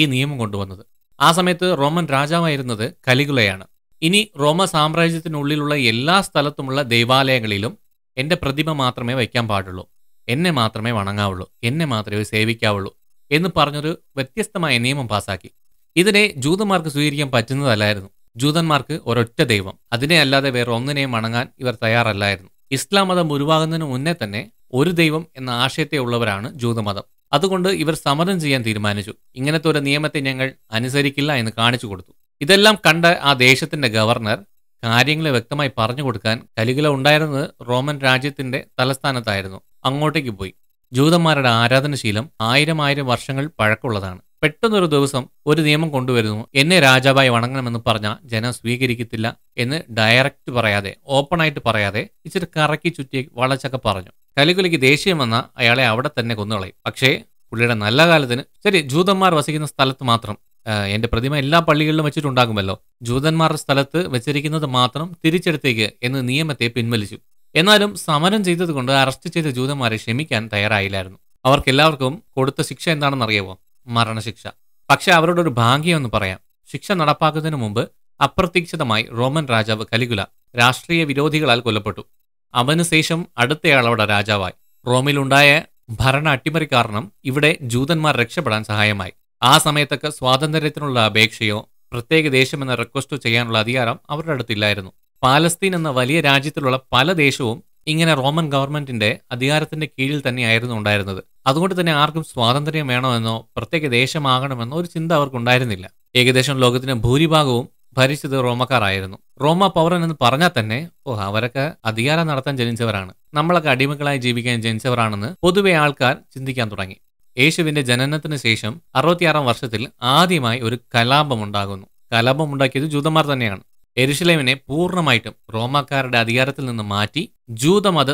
ഈ നിയമം കൊണ്ടുവന്നത് ആ സമയത്ത് റോമൻ രാജാവായിരുന്നത് കലികുലയാണ് ഇനി റോമ സാമ്രാജ്യത്തിനുള്ളിലുള്ള എല്ലാ സ്ഥലത്തുമുള്ള ദൈവാലയങ്ങളിലും എൻ്റെ പ്രതിമ മാത്രമേ വയ്ക്കാൻ പാടുള്ളൂ എന്നെ മാത്രമേ വണങ്ങാവുള്ളൂ എന്നെ മാത്രമേ സേവിക്കാവുള്ളൂ എന്ന് പറഞ്ഞൊരു വ്യത്യസ്തമായ നിയമം പാസാക്കി ഇതിനെ ജൂതന്മാർക്ക് സ്വീകരിക്കാൻ പറ്റുന്നതല്ലായിരുന്നു ജൂതന്മാർക്ക് ഒരൊറ്റ ദൈവം അതിനെ അല്ലാതെ വേറെ ഒന്നിനെയും വണങ്ങാൻ ഇവർ തയ്യാറല്ലായിരുന്നു ഇസ്ലാം മതം ഉരുവാകുന്നതിന് മുന്നേ തന്നെ ഒരു ദൈവം എന്ന ആശയത്തെ ഉള്ളവരാണ് ജൂതമതം അതുകൊണ്ട് ഇവർ സമരം ചെയ്യാൻ തീരുമാനിച്ചു ഇങ്ങനത്തെ ഒരു നിയമത്തെ ഞങ്ങൾ അനുസരിക്കില്ല എന്ന് കാണിച്ചു കൊടുത്തു ഇതെല്ലാം കണ്ട ആ ദേശത്തിന്റെ ഗവർണർ കാര്യങ്ങൾ വ്യക്തമായി പറഞ്ഞു കൊടുക്കാൻ കലികില ഉണ്ടായിരുന്നത് റോമൻ രാജ്യത്തിന്റെ തലസ്ഥാനത്തായിരുന്നു അങ്ങോട്ടേക്ക് പോയി ജൂതന്മാരുടെ ആരാധനശീലം ആയിരം ആയിരം വർഷങ്ങൾ പഴക്കമുള്ളതാണ് പെട്ടെന്നൊരു ദിവസം ഒരു നിയമം കൊണ്ടുവരുന്നു എന്നെ രാജാവായി വണങ്ങണമെന്ന് പറഞ്ഞാൽ ജനം സ്വീകരിക്കത്തില്ല എന്ന് ഡയറക്റ്റ് പറയാതെ ഓപ്പണായിട്ട് പറയാതെ ഇച്ചിരി കറക്കി ചുറ്റി വളച്ചൊക്കെ പറഞ്ഞു കലികുലയ്ക്ക് ദേഷ്യം വന്ന അയാളെ അവിടെ തന്നെ കൊന്നുകളയും പക്ഷേ പുള്ളിയുടെ നല്ല കാലത്തിന് ശരി ജൂതന്മാർ വസിക്കുന്ന സ്ഥലത്ത് മാത്രം എൻ്റെ പ്രതിമ എല്ലാ പള്ളികളിലും വെച്ചിട്ടുണ്ടാകുമല്ലോ ജൂതന്മാരുടെ സ്ഥലത്ത് വെച്ചിരിക്കുന്നത് മാത്രം തിരിച്ചെടുത്തേക്ക് എന്ന് നിയമത്തെ പിൻവലിച്ചു എന്നാലും സമരം ചെയ്തതുകൊണ്ട് അറസ്റ്റ് ചെയ്ത ജൂതന്മാരെ ക്ഷമിക്കാൻ തയ്യാറായില്ലായിരുന്നു അവർക്കെല്ലാവർക്കും കൊടുത്ത ശിക്ഷ എന്താണെന്ന് അറിയാവോ മരണശിക്ഷ പക്ഷേ അവരുടെ ഒരു ഭാഗ്യമെന്ന് പറയാം ശിക്ഷ നടപ്പാക്കുന്നതിന് മുമ്പ് അപ്രതീക്ഷിതമായി റോമൻ രാജാവ് കലികുല രാഷ്ട്രീയ വിരോധികളാൽ കൊല്ലപ്പെട്ടു അവന് ശേഷം രാജാവായി റോമിലുണ്ടായ ഭരണ അട്ടിമറി കാരണം ഇവിടെ ജൂതന്മാർ രക്ഷപ്പെടാൻ സഹായമായി ആ സമയത്തൊക്കെ സ്വാതന്ത്ര്യത്തിനുള്ള അപേക്ഷയോ പ്രത്യേക ദേശമെന്ന റിക്വസ്റ്റോ ചെയ്യാനുള്ള അധികാരം അവരുടെ അടുത്തില്ലായിരുന്നു പാലസ്തീൻ എന്ന വലിയ രാജ്യത്തിലുള്ള പല ദേശവും ഇങ്ങനെ റോമൻ ഗവൺമെന്റിന്റെ അധികാരത്തിന്റെ കീഴിൽ തന്നെയായിരുന്നു ഉണ്ടായിരുന്നത് അതുകൊണ്ട് തന്നെ ആർക്കും സ്വാതന്ത്ര്യം വേണമെന്നോ പ്രത്യേക ദേശമാകണമെന്നോ ഒരു ചിന്ത അവർക്കുണ്ടായിരുന്നില്ല ഏകദേശം ലോകത്തിന് ഭൂരിഭാഗവും ഭരിച്ചത് ആയിരുന്നു റോമ പൗരൻ എന്ന് പറഞ്ഞാൽ തന്നെ ഓ അവരൊക്കെ അധികാരം നടത്താൻ ജനിച്ചവരാണ് നമ്മളൊക്കെ അടിമകളായി ജീവിക്കാൻ ജനിച്ചവരാണെന്ന് പൊതുവെ ആൾക്കാർ ചിന്തിക്കാൻ തുടങ്ങി യേശുവിന്റെ ജനനത്തിന് ശേഷം അറുപത്തിയാറാം വർഷത്തിൽ ആദ്യമായി ഒരു കലാപം ഉണ്ടാകുന്നു കലാപം ഉണ്ടാക്കിയത് ജൂതന്മാർ തന്നെയാണ് എരുഷലേമിനെ പൂർണ്ണമായിട്ടും റോമാക്കാരുടെ അധികാരത്തിൽ നിന്ന് മാറ്റി ജൂതമത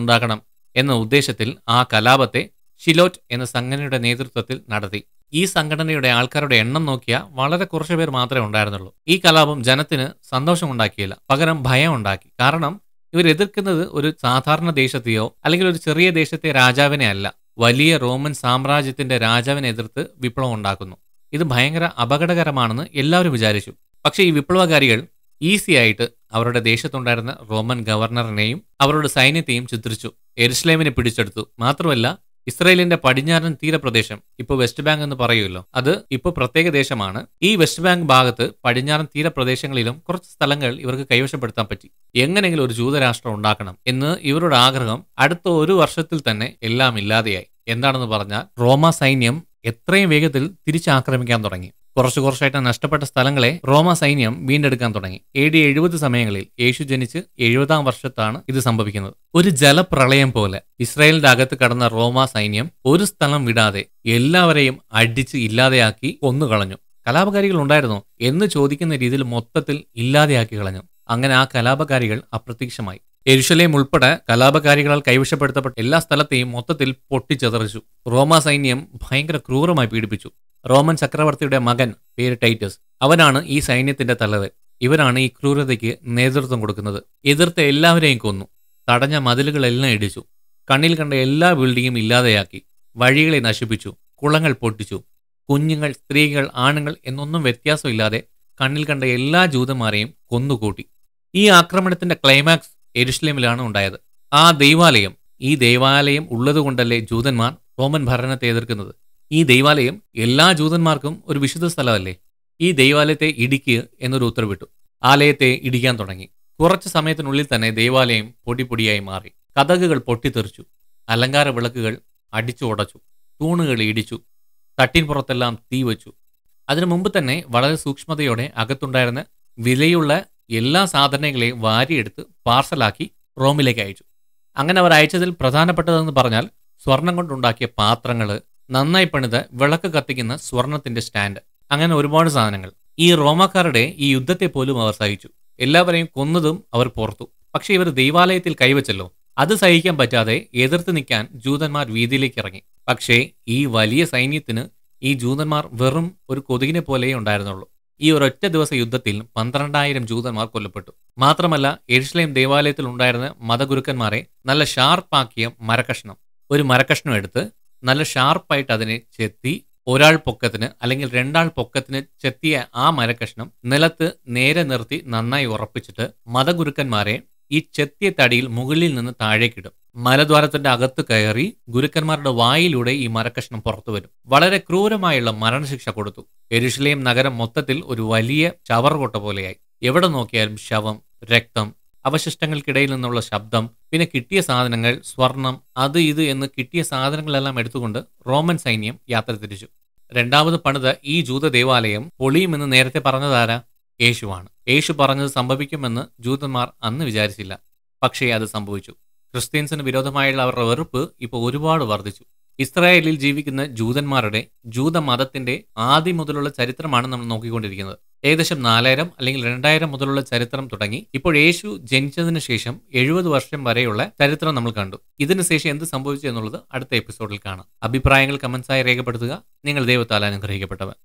ഉണ്ടാകണം എന്ന ഉദ്ദേശത്തിൽ ആ കലാപത്തെ ഷിലോറ്റ് എന്ന സംഘടനയുടെ നേതൃത്വത്തിൽ നടത്തി ഈ സംഘടനയുടെ ആൾക്കാരുടെ എണ്ണം നോക്കിയാൽ വളരെ കുറച്ചു പേർ മാത്രമേ ഉണ്ടായിരുന്നുള്ളൂ ഈ കലാപം ജനത്തിന് സന്തോഷമുണ്ടാക്കിയില്ല പകരം ഭയം ഉണ്ടാക്കി കാരണം ഇവർ എതിർക്കുന്നത് ഒരു സാധാരണ ദേശത്തെയോ അല്ലെങ്കിൽ ഒരു ചെറിയ ദേശത്തെ രാജാവിനെ അല്ല വലിയ റോമൻ സാമ്രാജ്യത്തിന്റെ രാജാവിനെ എതിർത്ത് വിപ്ലവം ഉണ്ടാക്കുന്നു ഇത് ഭയങ്കര അപകടകരമാണെന്ന് എല്ലാവരും വിചാരിച്ചു പക്ഷേ ഈ വിപ്ലവകാരികൾ ഈസി ആയിട്ട് അവരുടെ ദേശത്തുണ്ടായിരുന്ന റോമൻ ഗവർണറിനെയും അവരുടെ സൈന്യത്തെയും ചിത്രിച്ചു എരുസ്ലേമിനെ പിടിച്ചെടുത്തു മാത്രമല്ല ഇസ്രയേലിന്റെ പടിഞ്ഞാറൻ തീരപ്രദേശം ഇപ്പൊ വെസ്റ്റ് ബാങ്ക് എന്ന് പറയുമല്ലോ അത് ഇപ്പൊ പ്രത്യേക ദേശമാണ് ഈ വെസ്റ്റ് ബാങ്ക് ഭാഗത്ത് പടിഞ്ഞാറൻ തീരപ്രദേശങ്ങളിലും കുറച്ച് സ്ഥലങ്ങൾ ഇവർക്ക് കൈവശപ്പെടുത്താൻ പറ്റി എങ്ങനെങ്കിലും ഒരു ജൂതരാഷ്ട്രം ഉണ്ടാക്കണം എന്ന് ഇവരുടെ ആഗ്രഹം അടുത്ത ഒരു വർഷത്തിൽ തന്നെ എല്ലാം ഇല്ലാതെയായി എന്താണെന്ന് പറഞ്ഞാൽ റോമ സൈന്യം എത്രയും വേഗത്തിൽ തിരിച്ചാക്രമിക്കാൻ തുടങ്ങി കുറച്ചു കുറച്ചായിട്ട് നഷ്ടപ്പെട്ട സ്ഥലങ്ങളെ റോമ സൈന്യം വീണ്ടെടുക്കാൻ തുടങ്ങി എ ഡി എഴുപത് സമയങ്ങളിൽ യേശു ജനിച്ച് എഴുപതാം വർഷത്താണ് ഇത് സംഭവിക്കുന്നത് ഒരു ജലപ്രളയം പോലെ ഇസ്രായേലിന്റെ അകത്ത് കടന്ന റോമ സൈന്യം ഒരു സ്ഥലം വിടാതെ എല്ലാവരെയും അടിച്ച് ഇല്ലാതെയാക്കി കൊന്നുകളഞ്ഞു കലാപകാരികൾ ഉണ്ടായിരുന്നോ എന്ന് ചോദിക്കുന്ന രീതിയിൽ മൊത്തത്തിൽ ഇല്ലാതെയാക്കി കളഞ്ഞു അങ്ങനെ ആ കലാപകാരികൾ അപ്രത്യക്ഷമായി എരുഷലേം ഉൾപ്പെടെ കലാപകാരികളാൽ കൈവശപ്പെടുത്തപ്പെട്ട എല്ലാ സ്ഥലത്തെയും മൊത്തത്തിൽ പൊട്ടിച്ചതറിച്ചു റോമ സൈന്യം ഭയങ്കര ക്രൂരമായി പീഡിപ്പിച്ചു റോമൻ ചക്രവർത്തിയുടെ മകൻ പേര് ടൈറ്റസ് അവനാണ് ഈ സൈന്യത്തിന്റെ തലവൻ ഇവരാണ് ഈ ക്രൂരതയ്ക്ക് നേതൃത്വം കൊടുക്കുന്നത് എതിർത്ത എല്ലാവരെയും കൊന്നു തടഞ്ഞ മതിലുകളെല്ലാം ഇടിച്ചു കണ്ണിൽ കണ്ട എല്ലാ ബിൽഡിങ്ങും ഇല്ലാതെയാക്കി വഴികളെ നശിപ്പിച്ചു കുളങ്ങൾ പൊട്ടിച്ചു കുഞ്ഞുങ്ങൾ സ്ത്രീകൾ ആണുങ്ങൾ എന്നൊന്നും വ്യത്യാസമില്ലാതെ കണ്ണിൽ കണ്ട എല്ലാ ജൂതന്മാരെയും കൊന്നുകൂട്ടി ഈ ആക്രമണത്തിന്റെ ക്ലൈമാക്സ് എരുഷ്ലേമിലാണ് ഉണ്ടായത് ആ ദൈവാലയം ഈ ദൈവാലയം ഉള്ളതുകൊണ്ടല്ലേ ജൂതന്മാർ റോമൻ ഭരണത്തെ എതിർക്കുന്നത് ഈ ദൈവാലയം എല്ലാ ജൂതന്മാർക്കും ഒരു വിശുദ്ധ സ്ഥലമല്ലേ ഈ ദൈവാലയത്തെ ഇടിക്ക് എന്നൊരു ഉത്തരവിട്ടു ആലയത്തെ ഇടിക്കാൻ തുടങ്ങി കുറച്ച് സമയത്തിനുള്ളിൽ തന്നെ ദൈവാലയം പൊടിപൊടിയായി മാറി കഥകുകൾ പൊട്ടിത്തെറിച്ചു അലങ്കാര വിളക്കുകൾ അടിച്ചു ഉടച്ചു തൂണുകൾ ഇടിച്ചു പുറത്തെല്ലാം തീ വച്ചു അതിനു മുമ്പ് തന്നെ വളരെ സൂക്ഷ്മതയോടെ അകത്തുണ്ടായിരുന്ന വിലയുള്ള എല്ലാ സാധനങ്ങളെയും വാരിയെടുത്ത് പാർസലാക്കി റോമിലേക്ക് അയച്ചു അങ്ങനെ അവർ അയച്ചതിൽ പ്രധാനപ്പെട്ടതെന്ന് പറഞ്ഞാൽ സ്വർണം കൊണ്ടുണ്ടാക്കിയ പാത്രങ്ങൾ നന്നായി പണിത് വിളക്ക് കത്തിക്കുന്ന സ്വർണത്തിന്റെ സ്റ്റാൻഡ് അങ്ങനെ ഒരുപാട് സാധനങ്ങൾ ഈ റോമാക്കാരുടെ ഈ യുദ്ധത്തെ പോലും അവർ സഹിച്ചു എല്ലാവരെയും കൊന്നതും അവർ പുറത്തു പക്ഷേ ഇവർ ദൈവാലയത്തിൽ കൈവച്ചല്ലോ അത് സഹിക്കാൻ പറ്റാതെ എതിർത്ത് നിൽക്കാൻ ജൂതന്മാർ വീതിയിലേക്ക് ഇറങ്ങി പക്ഷേ ഈ വലിയ സൈന്യത്തിന് ഈ ജൂതന്മാർ വെറും ഒരു കൊതുകിനെ പോലെയേ ഉണ്ടായിരുന്നുള്ളൂ ഈ ഒരൊറ്റ ദിവസ യുദ്ധത്തിൽ പന്ത്രണ്ടായിരം ജൂതന്മാർ കൊല്ലപ്പെട്ടു മാത്രമല്ല എരുഷലേം ദേവാലയത്തിൽ ഉണ്ടായിരുന്ന മതഗുരുക്കന്മാരെ നല്ല ഷാർപ്പാക്കിയ മരക്കഷ്ണം ഒരു മരക്കഷ്ണം എടുത്ത് നല്ല ഷാർപ്പായിട്ട് അതിനെ ചെത്തി ഒരാൾ പൊക്കത്തിന് അല്ലെങ്കിൽ രണ്ടാൾ പൊക്കത്തിന് ചെത്തിയ ആ മരക്കഷ്ണം നിലത്ത് നേരെ നിർത്തി നന്നായി ഉറപ്പിച്ചിട്ട് മതഗുരുക്കന്മാരെ ഈ ചെത്തിയ തടിയിൽ മുകളിൽ നിന്ന് താഴേക്കിടും മലദ്വാരത്തിന്റെ അകത്ത് കയറി ഗുരുക്കന്മാരുടെ വായിലൂടെ ഈ മരക്കഷ്ണം പുറത്തു വരും വളരെ ക്രൂരമായുള്ള മരണശിക്ഷ കൊടുത്തു എരുഷലേം നഗരം മൊത്തത്തിൽ ഒരു വലിയ ചവറുകൊട്ട പോലെയായി എവിടെ നോക്കിയാലും ശവം രക്തം അവശിഷ്ടങ്ങൾക്കിടയിൽ നിന്നുള്ള ശബ്ദം പിന്നെ കിട്ടിയ സാധനങ്ങൾ സ്വർണം അത് ഇത് എന്ന് കിട്ടിയ സാധനങ്ങളെല്ലാം എടുത്തുകൊണ്ട് റോമൻ സൈന്യം യാത്ര തിരിച്ചു രണ്ടാമത് പണിത ഈ ജൂത ദേവാലയം പൊളിയുമെന്ന് നേരത്തെ പറഞ്ഞതാരാ യേശുവാണ് യേശു പറഞ്ഞത് സംഭവിക്കുമെന്ന് ജൂതന്മാർ അന്ന് വിചാരിച്ചില്ല പക്ഷേ അത് സംഭവിച്ചു ക്രിസ്ത്യൻസിന് വിരോധമായുള്ള അവരുടെ വെറുപ്പ് ഇപ്പോൾ ഒരുപാട് വർദ്ധിച്ചു ഇസ്രായേലിൽ ജീവിക്കുന്ന ജൂതന്മാരുടെ മതത്തിന്റെ ആദ്യം മുതലുള്ള ചരിത്രമാണ് നമ്മൾ നോക്കിക്കൊണ്ടിരിക്കുന്നത് ഏകദേശം നാലായിരം അല്ലെങ്കിൽ രണ്ടായിരം മുതലുള്ള ചരിത്രം തുടങ്ങി ഇപ്പോൾ യേശു ജനിച്ചതിന് ശേഷം എഴുപത് വർഷം വരെയുള്ള ചരിത്രം നമ്മൾ കണ്ടു ഇതിനുശേഷം ശേഷം എന്ത് സംഭവിച്ചു എന്നുള്ളത് അടുത്ത എപ്പിസോഡിൽ കാണാം അഭിപ്രായങ്ങൾ കമൻസായി രേഖപ്പെടുത്തുക നിങ്ങൾ ദൈവത്താൽ അനുഗ്രഹിക്കപ്പെട്ടവൻ